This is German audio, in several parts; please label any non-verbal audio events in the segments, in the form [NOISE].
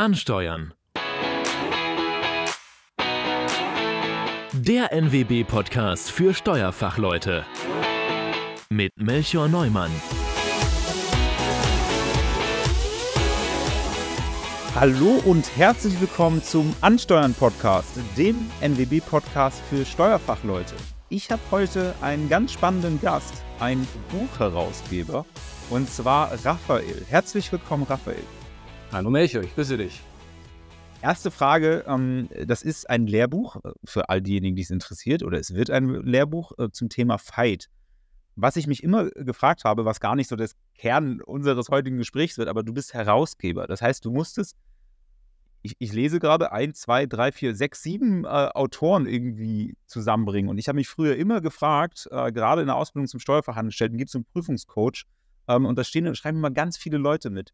Ansteuern. Der NWB-Podcast für Steuerfachleute mit Melchior Neumann. Hallo und herzlich willkommen zum Ansteuern Podcast, dem NWB Podcast für Steuerfachleute. Ich habe heute einen ganz spannenden Gast, einen Buchherausgeber, und zwar Raphael. Herzlich willkommen, Raphael. Hallo Melchior, ich grüße dich. Erste Frage, ähm, das ist ein Lehrbuch äh, für all diejenigen, die es interessiert, oder es wird ein Lehrbuch äh, zum Thema Fight. Was ich mich immer gefragt habe, was gar nicht so das Kern unseres heutigen Gesprächs wird, aber du bist Herausgeber. Das heißt, du musstest, ich, ich lese gerade, ein, zwei, drei, vier, sechs, sieben äh, Autoren irgendwie zusammenbringen. Und ich habe mich früher immer gefragt, äh, gerade in der Ausbildung zum Steuerfachangestellten gibt es einen Prüfungscoach. Ähm, und da stehen, schreiben immer ganz viele Leute mit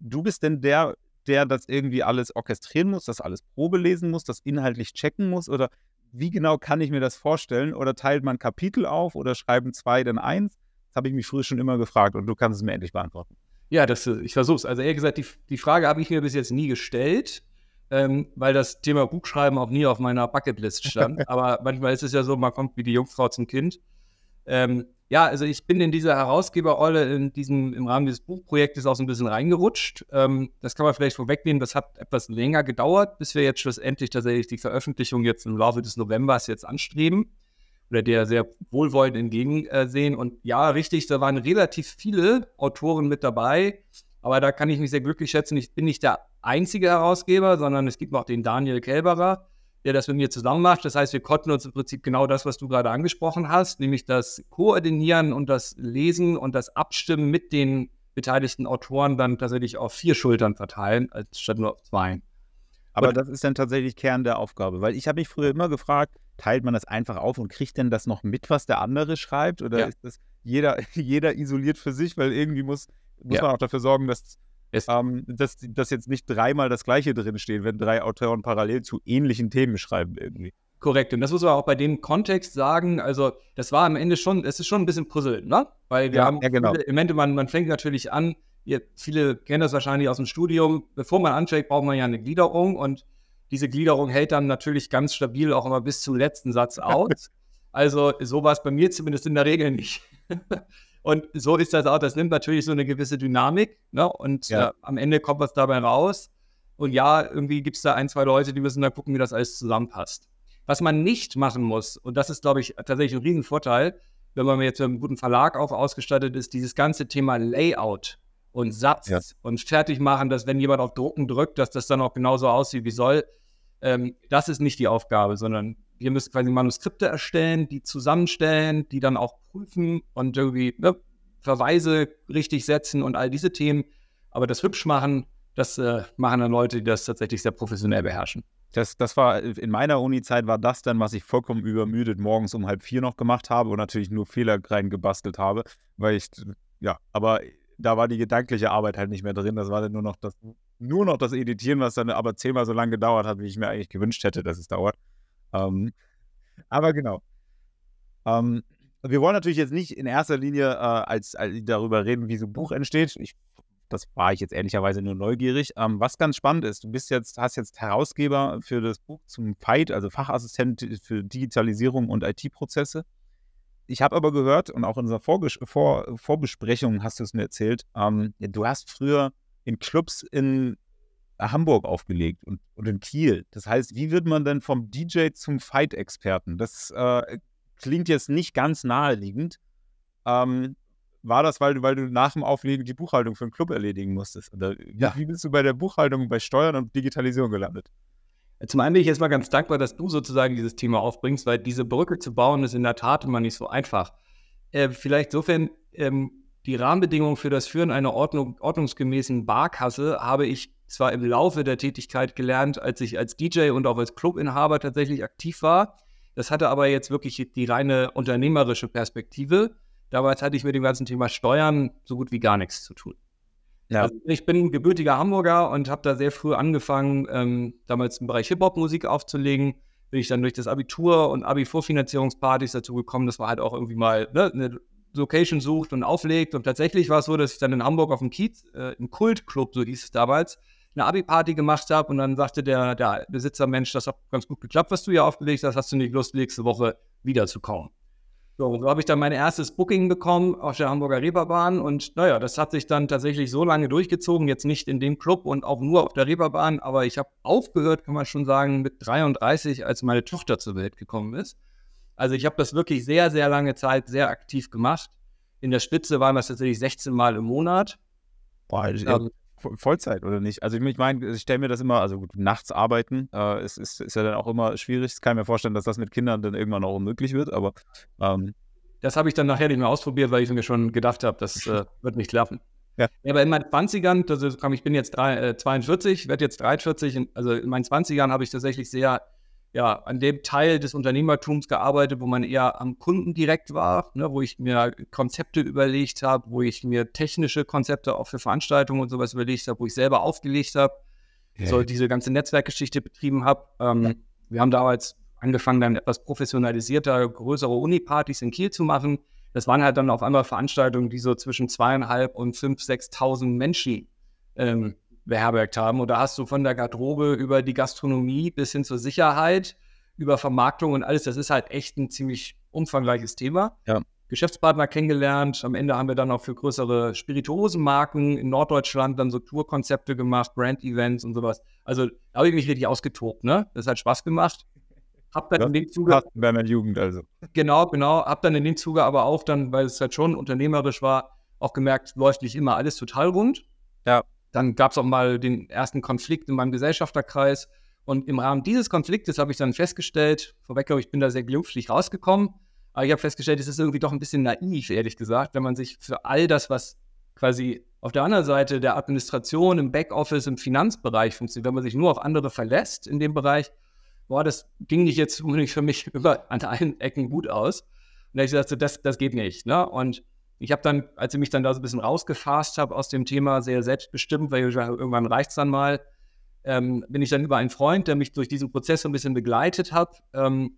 du bist denn der, der das irgendwie alles orchestrieren muss, das alles Probe lesen muss, das inhaltlich checken muss? Oder wie genau kann ich mir das vorstellen? Oder teilt man Kapitel auf oder schreiben zwei denn eins? Das habe ich mich früher schon immer gefragt und du kannst es mir endlich beantworten. Ja, das, äh, ich es. Also ehrlich gesagt, die, die Frage habe ich mir bis jetzt nie gestellt, ähm, weil das Thema Buchschreiben auch nie auf meiner Bucketlist stand. [LAUGHS] Aber manchmal ist es ja so, man kommt wie die Jungfrau zum Kind. Ähm, ja, also ich bin in dieser Herausgeberrolle in diesem, im Rahmen dieses Buchprojektes auch so ein bisschen reingerutscht. Ähm, das kann man vielleicht vorwegnehmen, das hat etwas länger gedauert, bis wir jetzt schlussendlich tatsächlich die Veröffentlichung jetzt im Laufe des Novembers jetzt anstreben oder der sehr wohlwollend entgegensehen. Und ja, richtig, da waren relativ viele Autoren mit dabei, aber da kann ich mich sehr glücklich schätzen. Ich bin nicht der einzige Herausgeber, sondern es gibt noch den Daniel Kelberer, der das mit mir zusammen macht. Das heißt, wir konnten uns im Prinzip genau das, was du gerade angesprochen hast, nämlich das Koordinieren und das Lesen und das Abstimmen mit den beteiligten Autoren dann tatsächlich auf vier Schultern verteilen, statt nur auf zwei. Aber und, das ist dann tatsächlich Kern der Aufgabe, weil ich habe mich früher immer gefragt, teilt man das einfach auf und kriegt denn das noch mit, was der andere schreibt? Oder ja. ist das jeder, [LAUGHS] jeder isoliert für sich, weil irgendwie muss, muss ja. man auch dafür sorgen, dass ähm, dass, dass jetzt nicht dreimal das Gleiche drinsteht, wenn drei Autoren parallel zu ähnlichen Themen schreiben irgendwie. Korrekt. Und das muss man auch bei dem Kontext sagen. Also, das war am Ende schon, es ist schon ein bisschen Puzzle, ne? Weil wir ja, haben ja, genau. Elemente, man, man fängt natürlich an, ihr, viele kennen das wahrscheinlich aus dem Studium, bevor man anfängt, braucht man ja eine Gliederung und diese Gliederung hält dann natürlich ganz stabil auch immer bis zum letzten Satz aus. [LAUGHS] also, so war es bei mir zumindest in der Regel nicht. [LAUGHS] Und so ist das auch. Das nimmt natürlich so eine gewisse Dynamik. Ne? Und ja. äh, am Ende kommt was dabei raus. Und ja, irgendwie gibt es da ein, zwei Leute, die müssen dann gucken, wie das alles zusammenpasst. Was man nicht machen muss, und das ist, glaube ich, tatsächlich ein Riesenvorteil, wenn man jetzt mit einem guten Verlag auch ausgestattet ist, dieses ganze Thema Layout und Satz ja. und fertig machen, dass wenn jemand auf Drucken drückt, dass das dann auch genauso aussieht wie soll. Ähm, das ist nicht die Aufgabe, sondern wir müssen quasi Manuskripte erstellen, die zusammenstellen, die dann auch prüfen und irgendwie ne, Verweise richtig setzen und all diese Themen. Aber das hübsch machen, das äh, machen dann Leute, die das tatsächlich sehr professionell beherrschen. Das, das war äh, in meiner Uni-Zeit war das dann, was ich vollkommen übermüdet morgens um halb vier noch gemacht habe und natürlich nur Fehler reingebastelt habe, weil ich ja, aber da war die gedankliche Arbeit halt nicht mehr drin. Das war dann nur noch das, nur noch das Editieren, was dann aber zehnmal so lange gedauert hat, wie ich mir eigentlich gewünscht hätte, dass es dauert. Ähm, aber genau. Ähm, wir wollen natürlich jetzt nicht in erster Linie äh, als, als, äh, darüber reden, wie so ein Buch entsteht. Ich, das war ich jetzt ehrlicherweise nur neugierig. Ähm, was ganz spannend ist, du bist jetzt, hast jetzt Herausgeber für das Buch zum FIGHT, also Fachassistent für Digitalisierung und IT-Prozesse. Ich habe aber gehört und auch in unserer Vorges Vor Vorbesprechung hast du es mir erzählt, ähm, du hast früher in Clubs in Hamburg aufgelegt und, und in Kiel. Das heißt, wie wird man denn vom DJ zum Fight-Experten? Das äh, klingt jetzt nicht ganz naheliegend. Ähm, war das, weil du, weil du nach dem Auflegen die Buchhaltung für den Club erledigen musstest? Oder ja. wie bist du bei der Buchhaltung, bei Steuern und Digitalisierung gelandet? Zum einen bin ich jetzt mal ganz dankbar, dass du sozusagen dieses Thema aufbringst, weil diese Brücke zu bauen ist in der Tat immer nicht so einfach. Äh, vielleicht sofern ähm, die Rahmenbedingungen für das Führen einer Ordnung, ordnungsgemäßen Barkasse habe ich zwar im Laufe der Tätigkeit gelernt, als ich als DJ und auch als Clubinhaber tatsächlich aktiv war. Das hatte aber jetzt wirklich die reine unternehmerische Perspektive. Damals hatte ich mit dem ganzen Thema Steuern so gut wie gar nichts zu tun. Ja. Also ich bin gebürtiger Hamburger und habe da sehr früh angefangen, ähm, damals im Bereich Hip-Hop-Musik aufzulegen. Bin ich dann durch das Abitur und Abi-Vorfinanzierungspartys dazu gekommen, dass man halt auch irgendwie mal ne, eine Location sucht und auflegt. Und tatsächlich war es so, dass ich dann in Hamburg auf dem Kiez, äh, im Kultclub, so hieß es damals, eine Abi-Party gemacht habe und dann sagte der, der Besitzer, Mensch, das hat ganz gut geklappt, was du hier aufgelegt hast, hast du nicht Lust, nächste Woche wiederzukommen. So, so habe ich dann mein erstes Booking bekommen auf der Hamburger Reeperbahn und naja, das hat sich dann tatsächlich so lange durchgezogen, jetzt nicht in dem Club und auch nur auf der Reeperbahn, aber ich habe aufgehört, kann man schon sagen, mit 33, als meine Tochter zur Welt gekommen ist. Also ich habe das wirklich sehr, sehr lange Zeit sehr aktiv gemacht. In der Spitze waren das tatsächlich 16 Mal im Monat. Boah, das ist ähm, Vollzeit oder nicht? Also ich meine, ich stelle mir das immer, also gut, nachts arbeiten äh, ist, ist, ist ja dann auch immer schwierig. Ich kann mir vorstellen, dass das mit Kindern dann irgendwann auch unmöglich wird, aber ähm, das habe ich dann nachher nicht mehr ausprobiert, weil ich mir schon gedacht habe, das äh, [LAUGHS] wird nicht klappen. Ja. ja. aber in meinen 20ern, also ich bin jetzt drei, äh, 42, werde jetzt 43, also in meinen 20ern habe ich tatsächlich sehr ja, an dem Teil des Unternehmertums gearbeitet, wo man eher am Kunden direkt war, ne, wo ich mir Konzepte überlegt habe, wo ich mir technische Konzepte auch für Veranstaltungen und sowas überlegt habe, wo ich selber aufgelegt habe, hey. so diese ganze Netzwerkgeschichte betrieben habe. Ähm, ja. Wir haben damals angefangen, dann etwas professionalisierter, größere Unipartys in Kiel zu machen. Das waren halt dann auf einmal Veranstaltungen, die so zwischen zweieinhalb und fünf, sechstausend Menschen ähm, mhm beherbergt haben. Und da hast du von der Garderobe über die Gastronomie bis hin zur Sicherheit, über Vermarktung und alles. Das ist halt echt ein ziemlich umfangreiches Thema. Ja. Geschäftspartner kennengelernt. Am Ende haben wir dann auch für größere Spirituosenmarken in Norddeutschland dann so Tourkonzepte gemacht, Brand-Events und sowas. Also da habe ich mich richtig ausgetobt, ne? Das hat Spaß gemacht. Hab dann das in dem Zuge. In deiner Jugend also. Genau, genau. Hab dann in dem Zuge aber auch dann, weil es halt schon unternehmerisch war, auch gemerkt, läuft nicht immer alles total rund. Ja. Dann gab es auch mal den ersten Konflikt in meinem Gesellschafterkreis. Und im Rahmen dieses Konfliktes habe ich dann festgestellt, vorweg glaube ich, bin da sehr glimpflich rausgekommen, aber ich habe festgestellt, es ist irgendwie doch ein bisschen naiv, ehrlich gesagt, wenn man sich für all das, was quasi auf der anderen Seite der Administration, im Backoffice, im Finanzbereich funktioniert, wenn man sich nur auf andere verlässt in dem Bereich, boah, das ging nicht jetzt unbedingt für mich [LAUGHS] über an allen Ecken gut aus. Und da habe ich gesagt, das, das geht nicht. Ne? Und ich habe dann, als ich mich dann da so ein bisschen rausgefasst habe aus dem Thema sehr selbstbestimmt, weil dachte, irgendwann reicht es dann mal, ähm, bin ich dann über einen Freund, der mich durch diesen Prozess so ein bisschen begleitet hat, ähm,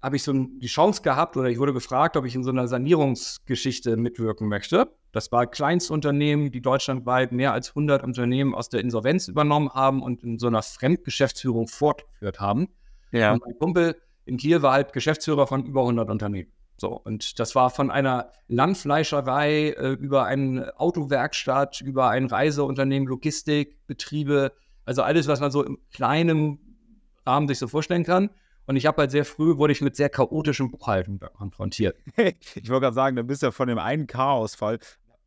habe ich so die Chance gehabt oder ich wurde gefragt, ob ich in so einer Sanierungsgeschichte mitwirken möchte. Das war Kleinstunternehmen, die deutschlandweit mehr als 100 Unternehmen aus der Insolvenz übernommen haben und in so einer Fremdgeschäftsführung fortgeführt haben. Ja. Und mein Kumpel in Kiel war halt Geschäftsführer von über 100 Unternehmen. So, und das war von einer Landfleischerei äh, über eine Autowerkstatt, über ein Reiseunternehmen, Logistikbetriebe, also alles, was man so im kleinen Rahmen sich so vorstellen kann. Und ich habe halt sehr früh, wurde ich mit sehr chaotischen Buchhaltungen konfrontiert. [LAUGHS] ich wollte gerade sagen, dann bist du ja von dem einen Chaosfall,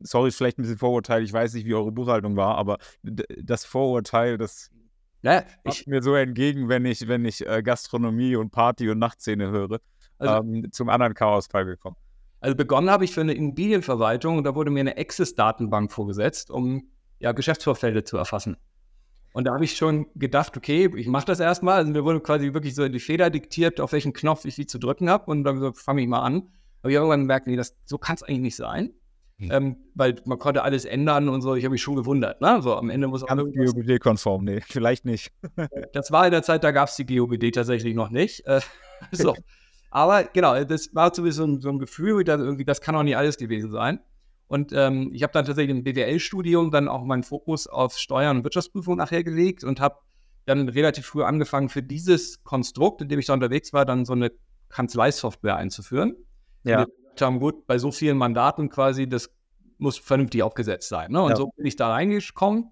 sorry, vielleicht ein bisschen Vorurteil, ich weiß nicht, wie eure Buchhaltung war, aber das Vorurteil, das naja, ich mir so entgegen, wenn ich, wenn ich äh, Gastronomie und Party und Nachtszene höre also, ähm, zum anderen Chaosfall gekommen? Also begonnen habe ich für eine Immobilienverwaltung und da wurde mir eine Access-Datenbank vorgesetzt, um ja, Geschäftsvorfälle zu erfassen. Und da habe ich schon gedacht, okay, ich mache das erstmal. Also mir wurde quasi wirklich so in die Feder diktiert, auf welchen Knopf ich wie zu drücken habe. Und dann so, fange ich mal an. Aber ich habe irgendwann gemerkt, nee, das, so kann es eigentlich nicht sein. Hm. Ähm, weil man konnte alles ändern und so. Ich habe mich schon gewundert. Ne? So, am Ende muss auch irgendwas... GOBD-konform, nee, [LAUGHS] vielleicht nicht. das war in der Zeit, da gab es die GOBD tatsächlich noch nicht. Äh, [LAUGHS] so. [LAUGHS] Aber genau, das war sowieso so ein, so ein Gefühl, dass irgendwie, das kann auch nicht alles gewesen sein. Und ähm, ich habe dann tatsächlich im BWL-Studium dann auch meinen Fokus auf Steuern und Wirtschaftsprüfung nachher gelegt und habe dann relativ früh angefangen, für dieses Konstrukt, in dem ich da unterwegs war, dann so eine Kanzleisoftware einzuführen. Ja. Und wir haben gut, bei so vielen Mandaten quasi, das muss vernünftig aufgesetzt sein. Ne? Und ja. so bin ich da reingekommen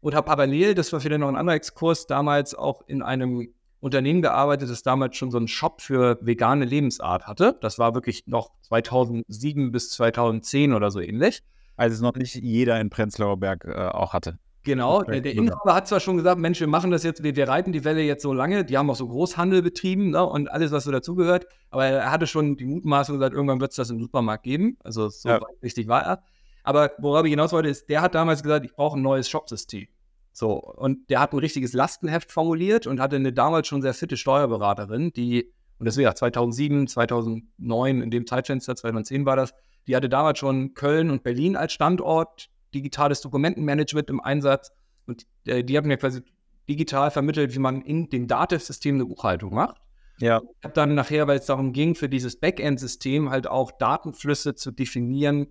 und habe parallel, das war vielleicht noch ein anderer Exkurs, damals auch in einem Unternehmen gearbeitet, das damals schon so einen Shop für vegane Lebensart hatte. Das war wirklich noch 2007 bis 2010 oder so ähnlich. Also es noch nicht jeder in Prenzlauer Berg äh, auch hatte. Genau, okay. der, der, Inhaber hat zwar schon gesagt, Mensch, wir machen das jetzt, wir, wir reiten die Welle jetzt so lange, die haben auch so Großhandel betrieben ne, und alles, was so dazugehört, aber er hatte schon die Mutmaßung gesagt, irgendwann wird es das im Supermarkt geben, also so ja. richtig war er. Aber worauf ich hinaus wollte, ist, der hat damals gesagt, ich brauche ein neues Shopsystem. So, und der hat ein richtiges Lastenheft formuliert und hatte eine damals schon sehr fitte Steuerberaterin, die, und das wäre 2007, 2009, in dem Zeitfenster, 2010 war das, die hatte damals schon Köln und Berlin als Standort, digitales Dokumentenmanagement im Einsatz. Und äh, die hat mir quasi digital vermittelt, wie man in dem Dativ-System eine Buchhaltung macht. Ja. Ich habe dann nachher, weil es darum ging, für dieses Backend-System halt auch Datenflüsse zu definieren,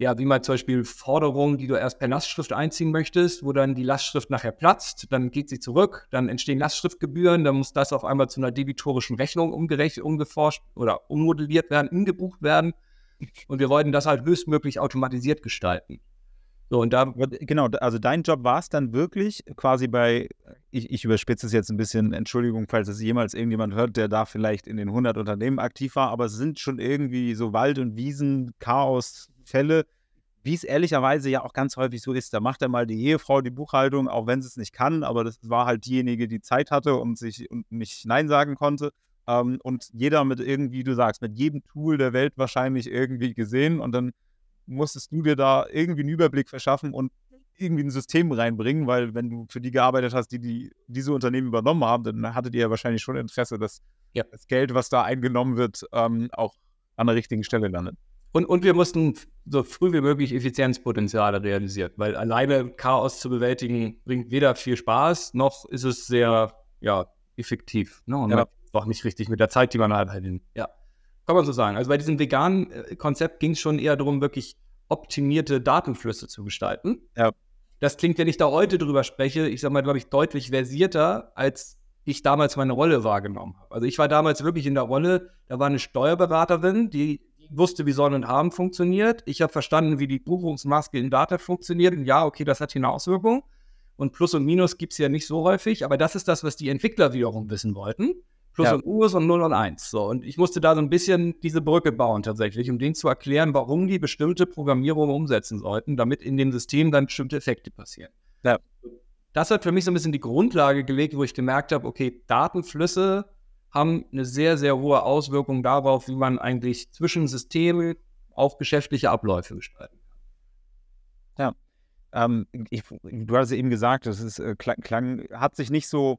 ja, wie man zum Beispiel Forderungen, die du erst per Lastschrift einziehen möchtest, wo dann die Lastschrift nachher platzt, dann geht sie zurück, dann entstehen Lastschriftgebühren, dann muss das auf einmal zu einer debitorischen Rechnung umgerechnet, umgeforscht oder ummodelliert werden, umgebucht werden. Und wir wollten das halt höchstmöglich automatisiert gestalten. So, und da genau, also dein Job war es dann wirklich quasi bei, ich, ich überspitze es jetzt ein bisschen, Entschuldigung, falls es jemals irgendjemand hört, der da vielleicht in den 100 Unternehmen aktiv war, aber es sind schon irgendwie so Wald- und Wiesen, Chaos, Fälle, wie es ehrlicherweise ja auch ganz häufig so ist, da macht dann mal die Ehefrau die Buchhaltung, auch wenn sie es nicht kann, aber das war halt diejenige, die Zeit hatte und sich und nicht Nein sagen konnte. Ähm, und jeder mit irgendwie, du sagst, mit jedem Tool der Welt wahrscheinlich irgendwie gesehen und dann musstest du dir da irgendwie einen Überblick verschaffen und irgendwie ein System reinbringen, weil wenn du für die gearbeitet hast, die, die diese Unternehmen übernommen haben, dann hattet ihr ja wahrscheinlich schon Interesse, dass ja. das Geld, was da eingenommen wird, ähm, auch an der richtigen Stelle landet. Und, und wir mussten so früh wie möglich Effizienzpotenziale realisieren, weil alleine Chaos zu bewältigen bringt weder viel Spaß, noch ist es sehr ja, effektiv. Ne? Und ja. man auch nicht richtig mit der Zeit, die man halt hin. Ja, kann man so sagen. Also bei diesem veganen äh, Konzept ging es schon eher darum, wirklich optimierte Datenflüsse zu gestalten. Ja. Das klingt, wenn ich da heute drüber spreche, ich sag mal, glaube ich, deutlich versierter, als ich damals meine Rolle wahrgenommen habe. Also ich war damals wirklich in der Rolle, da war eine Steuerberaterin, die wusste, wie Sonne und Abend funktioniert. Ich habe verstanden, wie die Buchungsmaske in Data funktioniert. Und ja, okay, das hat hier eine Auswirkung. Und Plus und Minus gibt es ja nicht so häufig, aber das ist das, was die Entwickler wiederum wissen wollten. Plus ja. und Minus und 0 und 1. So. Und ich musste da so ein bisschen diese Brücke bauen tatsächlich, um denen zu erklären, warum die bestimmte Programmierung umsetzen sollten, damit in dem System dann bestimmte Effekte passieren. Ja. Das hat für mich so ein bisschen die Grundlage gelegt, wo ich gemerkt habe, okay, Datenflüsse haben eine sehr, sehr hohe Auswirkung darauf, wie man eigentlich zwischen Systemen auch geschäftliche Abläufe gestalten kann. Ja. Ähm, ich, du hast eben gesagt, das ist, äh, klang, klang, hat sich nicht so,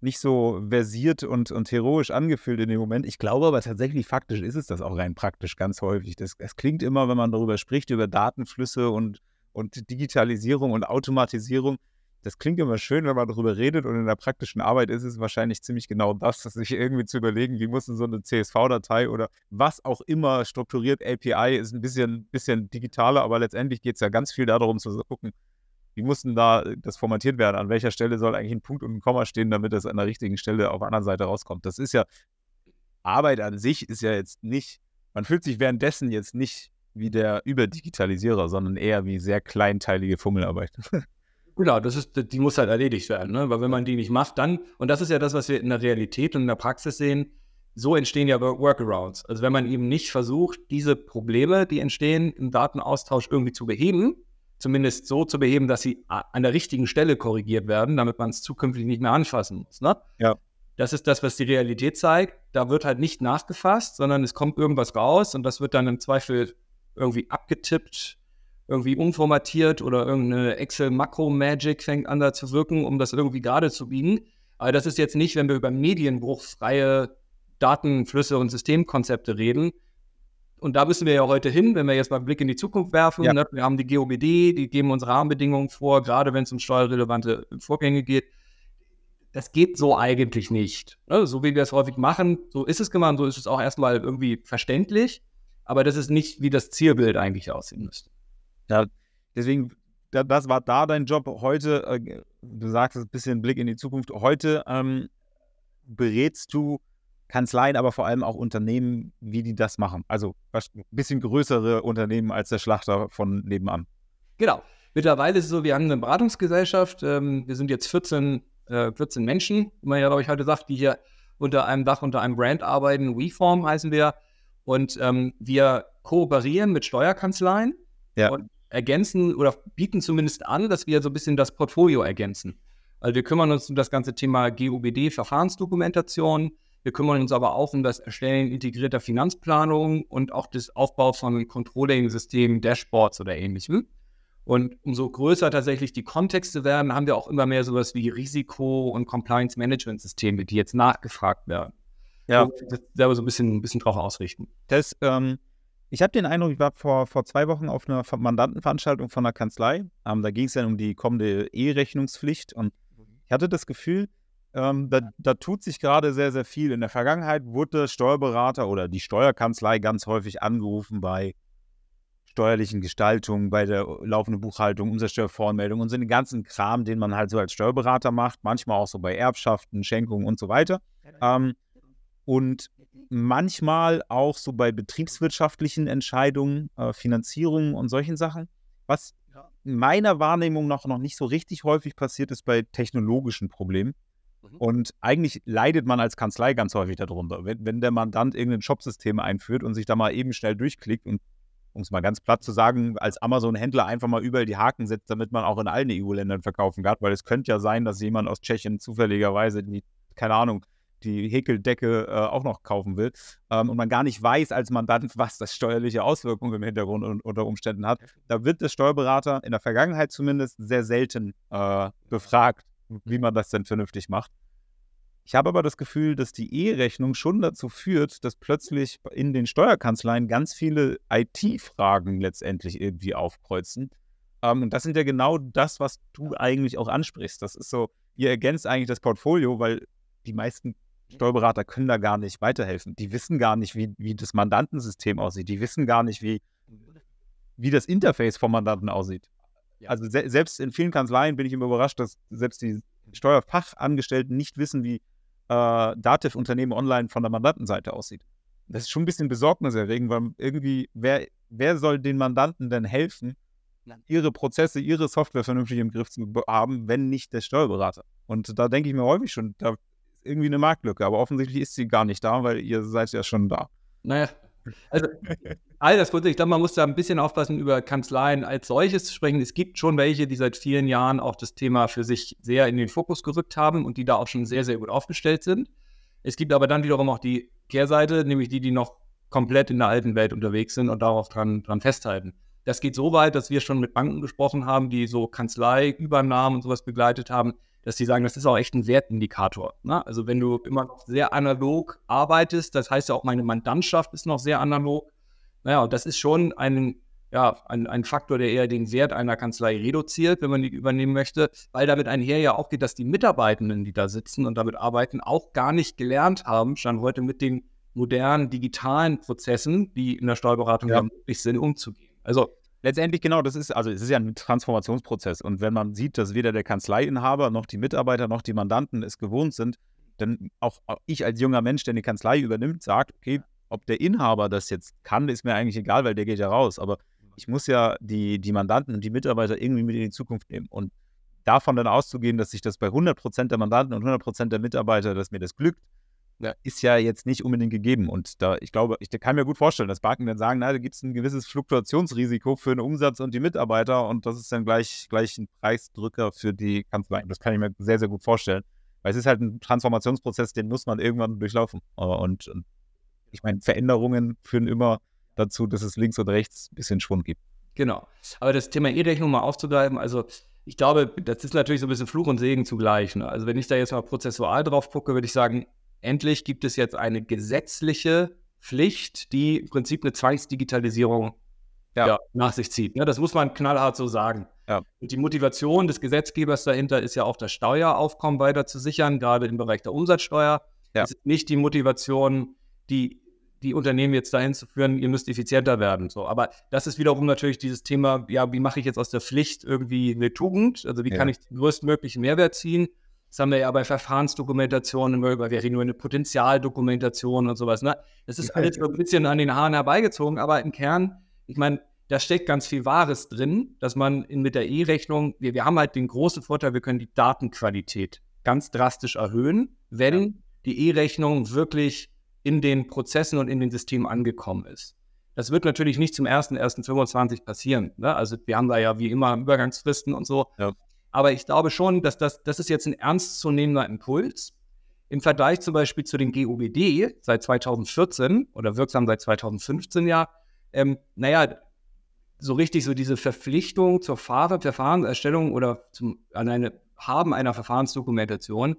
nicht so versiert und, und heroisch angefühlt in dem Moment. Ich glaube aber tatsächlich, faktisch ist es das auch rein praktisch ganz häufig. Das, das klingt immer, wenn man darüber spricht, über Datenflüsse und, und Digitalisierung und Automatisierung, das klingt immer schön, wenn man darüber redet und in der praktischen Arbeit ist es wahrscheinlich ziemlich genau das, dass sich irgendwie zu überlegen, wie muss denn so eine CSV-Datei oder was auch immer strukturiert API ist ein bisschen, bisschen digitaler, aber letztendlich geht es ja ganz viel darum zu gucken, wie muss denn da das formatiert werden, an welcher Stelle soll eigentlich ein Punkt und ein Komma stehen, damit das an der richtigen Stelle auf der anderen Seite rauskommt. Das ist ja, Arbeit an sich ist ja jetzt nicht, man fühlt sich währenddessen jetzt nicht wie der Überdigitalisierer, sondern eher wie sehr kleinteilige Fummelarbeit. [LAUGHS] Genau, das ist, die muss halt erledigt werden, ne? weil wenn man die nicht macht, dann, und das ist ja das, was wir in der Realität und in der Praxis sehen, so entstehen ja Workarounds. Also wenn man eben nicht versucht, diese Probleme, die entstehen, im Datenaustausch irgendwie zu beheben, zumindest so zu beheben, dass sie an der richtigen Stelle korrigiert werden, damit man es zukünftig nicht mehr anfassen muss. Ne? Ja. Das ist das, was die Realität zeigt. Da wird halt nicht nachgefasst, sondern es kommt irgendwas raus und das wird dann im Zweifel irgendwie abgetippt, irgendwie umformatiert oder irgendeine Excel-Makro-Magic fängt an da zu wirken, um das irgendwie gerade zu biegen. Aber das ist jetzt nicht, wenn wir über medienbruchfreie Datenflüsse und Systemkonzepte reden. Und da müssen wir ja heute hin, wenn wir jetzt mal einen Blick in die Zukunft werfen. Ja. Ne? Wir haben die GOBD, die geben uns Rahmenbedingungen vor, gerade wenn es um steuerrelevante Vorgänge geht. Das geht so eigentlich nicht. Ne? So wie wir es häufig machen, so ist es gemacht, so ist es auch erstmal irgendwie verständlich. Aber das ist nicht, wie das Zielbild eigentlich aussehen müsste. Ja, deswegen, das war da dein Job. Heute, äh, du sagst ein bisschen Blick in die Zukunft, heute ähm, berätst du Kanzleien, aber vor allem auch Unternehmen, wie die das machen. Also ein bisschen größere Unternehmen als der Schlachter von nebenan. Genau. Mittlerweile ist es so, wir haben eine Beratungsgesellschaft. Ähm, wir sind jetzt 14, 14 äh, Menschen, wie man ja, glaube ich, heute sagt, die hier unter einem Dach, unter einem Brand arbeiten. WeForm heißen wir. Und ähm, wir kooperieren mit Steuerkanzleien. Ja. Und ergänzen oder bieten zumindest an, dass wir so ein bisschen das Portfolio ergänzen. Also wir kümmern uns um das ganze Thema GUBD, Verfahrensdokumentation. Wir kümmern uns aber auch um das Erstellen integrierter Finanzplanung und auch das Aufbau von Controlling-Systemen, Dashboards oder ähnlichem. Und umso größer tatsächlich die Kontexte werden, haben wir auch immer mehr sowas wie Risiko- und Compliance-Management-Systeme, die jetzt nachgefragt werden. Ja. So, selber so ein bisschen, ein bisschen drauf ausrichten. Das ähm, ich habe den Eindruck, ich war vor, vor zwei Wochen auf einer Mandantenveranstaltung von der Kanzlei. Ähm, da ging es dann um die kommende E-Rechnungspflicht und mhm. ich hatte das Gefühl, ähm, da, da, tut sich gerade sehr, sehr viel. In der Vergangenheit wurde Steuerberater oder die Steuerkanzlei ganz häufig angerufen bei steuerlichen Gestaltungen, bei der laufenden Buchhaltung, Umsatzsteuervoranmeldung und so den ganzen Kram, den man halt so als Steuerberater macht, manchmal auch so bei Erbschaften, Schenkungen und so weiter. Ähm, und manchmal auch so bei betriebswirtschaftlichen Entscheidungen, äh, Finanzierungen und solchen Sachen. Was ja. meiner Wahrnehmung nach noch nicht so richtig häufig passiert ist bei technologischen Problemen. Mhm. Und eigentlich leidet man als Kanzlei ganz häufig darunter. Wenn, wenn der Mandant irgendein Shopsystem einführt und sich da mal eben schnell durchklickt und um es mal ganz platt zu sagen, als Amazon-Händler einfach mal überall die Haken setzt, damit man auch in allen EU-Ländern verkaufen kann, weil es könnte ja sein, dass jemand aus Tschechien zufälligerweise, die, keine Ahnung, die Häkeldecke äh, auch noch kaufen will ähm, und man gar nicht weiß als Mandant, was das steuerliche Auswirkungen im Hintergrund und, unter Umständen hat, da wird der Steuerberater in der Vergangenheit zumindest sehr selten äh, befragt, wie mhm. man das denn vernünftig macht. Ich habe aber das Gefühl, dass die E-Rechnung schon dazu führt, dass plötzlich in den Steuerkanzleien ganz viele IT-Fragen letztendlich irgendwie aufkreuzen. Ähm, und das sind ja genau das, was du eigentlich auch ansprichst. Das ist so, ihr ergänzt eigentlich das Portfolio, weil die meisten Steuerberater können da gar nicht weiterhelfen. Die wissen gar nicht, wie, wie das Mandantensystem aussieht. Die wissen gar nicht, wie, wie das Interface vom Mandanten aussieht. Ja. Also se selbst in vielen Kanzleien bin ich immer überrascht, dass selbst die Steuerfachangestellten nicht wissen, wie äh, Dativ-Unternehmen online von der Mandantenseite aussieht. Das ist schon ein bisschen besorgniserregend, weil irgendwie, wer, wer soll den Mandanten denn helfen, ihre Prozesse, ihre Software vernünftig im Griff zu haben, wenn nicht der Steuerberater? Und da denke ich mir häufig schon, da irgendwie eine Marktlücke, aber offensichtlich ist sie gar nicht da, weil ihr seid ja schon da. Naja, also all das Gute, ich glaube, man muss da ein bisschen aufpassen, über Kanzleien als solches zu sprechen. Es gibt schon welche, die seit vielen Jahren auch das Thema für sich sehr in den Fokus gerückt haben und die da auch schon sehr, sehr gut aufgestellt sind. Es gibt aber dann wiederum auch die Kehrseite, nämlich die, die noch komplett in der alten Welt unterwegs sind und darauf dran, dran festhalten. Das geht so weit, dass wir schon mit Banken gesprochen haben, die so Kanzleiübernahmen und sowas begleitet haben, dass die sagen, das ist auch echt ein Wertindikator. Ne? Also wenn du immer noch sehr analog arbeitest, das heißt ja auch, meine Mandantschaft ist noch sehr analog. Naja, und das ist schon ein, ja, ein, ein Faktor, der eher den Wert einer Kanzlei reduziert, wenn man die übernehmen möchte, weil damit einher ja auch geht, dass die Mitarbeitenden, die da sitzen und damit arbeiten, auch gar nicht gelernt haben, schon heute mit den modernen digitalen Prozessen, die in der Steuerberatung ja. möglich sind, umzugehen. Also letztendlich genau, das ist, also es ist ja ein Transformationsprozess. Und wenn man sieht, dass weder der Kanzleiinhaber noch die Mitarbeiter noch die Mandanten es gewohnt sind, dann auch, ich als junger Mensch, der eine Kanzlei übernimmt, sagt, okay, ob der Inhaber das jetzt kann, ist mir eigentlich egal, weil der geht ja raus. Aber ich muss ja die, die Mandanten und die Mitarbeiter irgendwie mit in die Zukunft nehmen. Und davon dann auszugehen, dass sich das bei 100% der Mandanten und 100% der Mitarbeiter, dass mir das glückt, ist ja jetzt nicht unbedingt gegeben. Und da, ich glaube, ich kann mir gut vorstellen, dass Banken dann sagen, na, da gibt es ein gewisses Fluktuationsrisiko für den Umsatz und die Mitarbeiter und das ist dann gleich, gleich ein Preisdrücker für die Kanzleien. Das kann ich mir sehr, sehr gut vorstellen. Weil es ist halt ein Transformationsprozess, den muss man irgendwann durchlaufen. Äh, und, und ich meine, Veränderungen führen immer dazu, dass es links und rechts ein bisschen Schwung gibt. Genau. Aber das Thema E-Rechnung mal aufzugreifen, also ich glaube, das ist natürlich so ein bisschen Fluch und Segen zugleich. Ne? Also wenn ich da jetzt mal prozessual drauf gucke, würde ich sagen, Endlich gibt es jetzt eine gesetzliche Pflicht, die im Prinzip eine Zwangsdigitalisierung ja. Ja, nach sich zieht. Ja, ne? das muss man knallhart so sagen. Und die Motivation des Gesetzgebers dahinter ist ja auch das Steueraufkommen weiter zu sichern, gerade im Bereich der Umsatzsteuer. Das ist nicht die Motivation, die, die Unternehmen jetzt dahin zu führen, ihr müsst effizienter werden. So. Aber das ist wiederum natürlich dieses Thema, ja, wie mache ich jetzt aus der Pflicht irgendwie eine Tugend? Also wie kann ich den größtmöglichen Mehrwert ziehen? das haben wir ja bei Verfahrensdokumentationen immer über, wir reden über eine Potenzialdokumentation und sowas. Ne? Das ist alles so ein bisschen an den Haaren herbeigezogen, aber im Kern, ich meine, da steckt ganz viel Wahres drin, dass man in, mit der E-Rechnung, wir, wir haben halt den großen Vorteil, wir können die Datenqualität ganz drastisch erhöhen, wenn ja. die E-Rechnung wirklich in den Prozessen und in den Systemen angekommen ist. Das wird natürlich nicht zum 01.01.25 passieren. Ne? Also wir haben da ja wie immer Übergangsfristen und so. Ja. Aber ich glaube schon, dass das, das ist jetzt ein ernstzunehmender Impuls. Im Vergleich zum Beispiel zu den GOBD seit 2014 oder wirksam seit 2015 ja, ähm, naja, so richtig so diese Verpflichtung zur Fahr Verfahrenserstellung oder zum, an eine Haben einer Verfahrensdokumentation,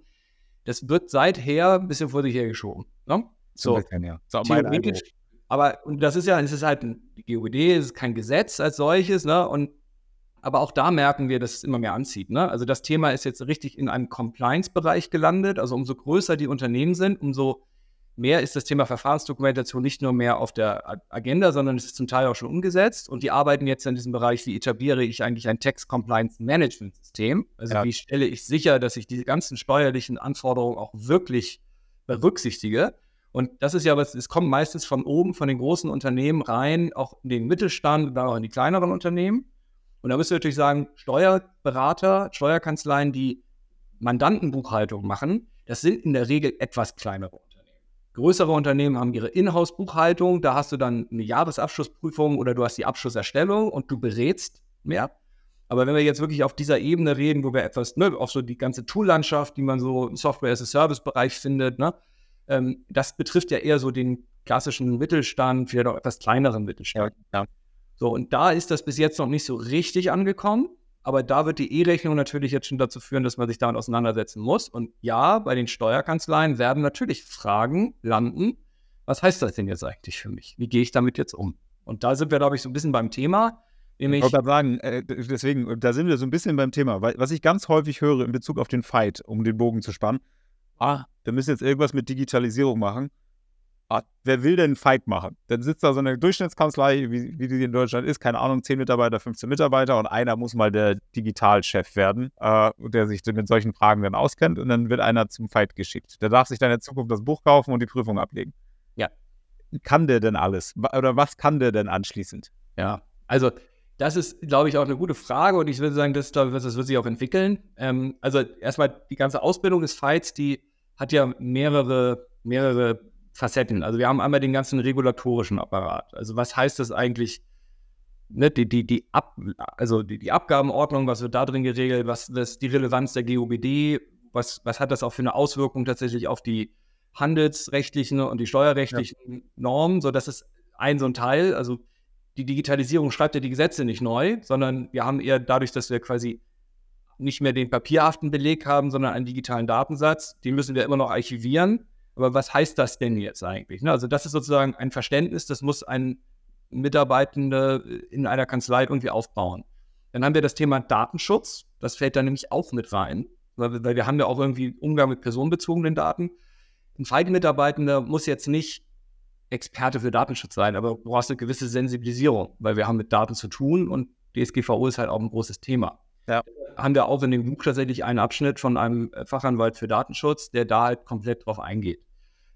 das wird seither ein bisschen vor sich hergeschoben. Ne? So, bisschen, ja. so theoretisch, aber und das ist ja, es ist halt ein GOBD, es ist kein Gesetz als solches, ne? Und aber auch da merken wir, dass es immer mehr anzieht. Ne? Also das Thema ist jetzt richtig in einem Compliance-Bereich gelandet. Also umso größer die Unternehmen sind, umso mehr ist das Thema Verfahrensdokumentation nicht nur mehr auf der Agenda, sondern es ist zum Teil auch schon umgesetzt. Und die arbeiten jetzt in diesem Bereich, wie etabliere ich eigentlich ein Tax-Compliance-Management-System? Also ja. wie stelle ich sicher, dass ich diese ganzen steuerlichen Anforderungen auch wirklich berücksichtige? Und das ist ja was, es kommt meistens von oben, von den großen Unternehmen rein, auch in den Mittelstand und dann auch in die kleineren Unternehmen. Und da müssen wir natürlich sagen, Steuerberater, Steuerkanzleien, die Mandantenbuchhaltung machen, das sind in der Regel etwas kleinere Unternehmen. Größere Unternehmen haben ihre Inhouse-Buchhaltung, da hast du dann eine Jahresabschlussprüfung oder du hast die Abschlusserstellung und du berätst mehr. Aber wenn wir jetzt wirklich auf dieser Ebene reden, wo wir etwas, ne, auch so die ganze Tool-Landschaft, die man so im Software-as-a-Service-Bereich findet, ne, ähm, das betrifft ja eher so den klassischen Mittelstand, vielleicht auch etwas kleineren Mittelstand. Ja, ja. Genau. So, und da ist das bis jetzt noch nicht so richtig angekommen. Aber da wird die E-Rechnung natürlich jetzt schon dazu führen, dass man sich damit auseinandersetzen muss. Und ja, bei den Steuerkanzleien werden natürlich Fragen landen. Was heißt das denn jetzt eigentlich für mich? Wie gehe ich damit jetzt um? Und da sind wir, glaube ich, so ein bisschen beim Thema. Nämlich ich wollte sagen, äh, deswegen, äh, da sind wir so ein bisschen beim Thema. Was ich ganz häufig höre in Bezug auf den Fight, um den Bogen zu spannen, ah, wir müssen jetzt irgendwas mit Digitalisierung machen wer will denn einen Fight machen? Dann sitzt da so eine Durchschnittskanzlei, wie, wie die in Deutschland ist, keine Ahnung, 10 Mitarbeiter, 15 Mitarbeiter und einer muss mal der Digitalchef werden, äh, der sich mit solchen Fragen dann auskennt und dann wird einer zum Fight geschickt. Der darf sich dann in Zukunft das Buch kaufen und die Prüfung ablegen. Ja. Kann der denn alles? Oder was kann der denn anschließend? Ja, also das ist, glaube ich, auch eine gute Frage und ich würde sagen, das, das wird sich auch entwickeln. Ähm, also erstmal die ganze Ausbildung des Fights, die hat ja mehrere, mehrere Facetten. Also wir haben einmal den ganzen regulatorischen Apparat. Also was heißt das eigentlich? Ne, die, die, die, Ab, also die, die Abgabenordnung, was wird da drin geregelt, was ist die Relevanz der GOBD, was, was hat das auch für eine Auswirkung tatsächlich auf die handelsrechtlichen und die steuerrechtlichen ja. Normen? So, das ist ein so ein Teil. Also die Digitalisierung schreibt ja die Gesetze nicht neu, sondern wir haben eher dadurch, dass wir quasi nicht mehr den papierhaften Beleg haben, sondern einen digitalen Datensatz, den müssen wir immer noch archivieren aber was heißt das denn jetzt eigentlich? Ne, also das ist sozusagen ein Verständnis, das muss ein Mitarbeitender äh, in einer Kanzlei irgendwie aufbauen. Dann haben wir das Thema Datenschutz, das fällt da nämlich auch mit rein, weil wir haben ja auch irgendwie Umgang mit personenbezogenen Daten. Ein Feigenmitarbeitender muss jetzt nicht Experte für Datenschutz sein, aber du brauchst eine gewisse Sensibilisierung, weil wir haben mit Daten zu tun und DSGVO ist halt auch ein großes Thema. Ja. Haben wir auch in dem Buch tatsächlich einen Abschnitt von einem Fachanwalt für Datenschutz, der da halt komplett drauf eingeht.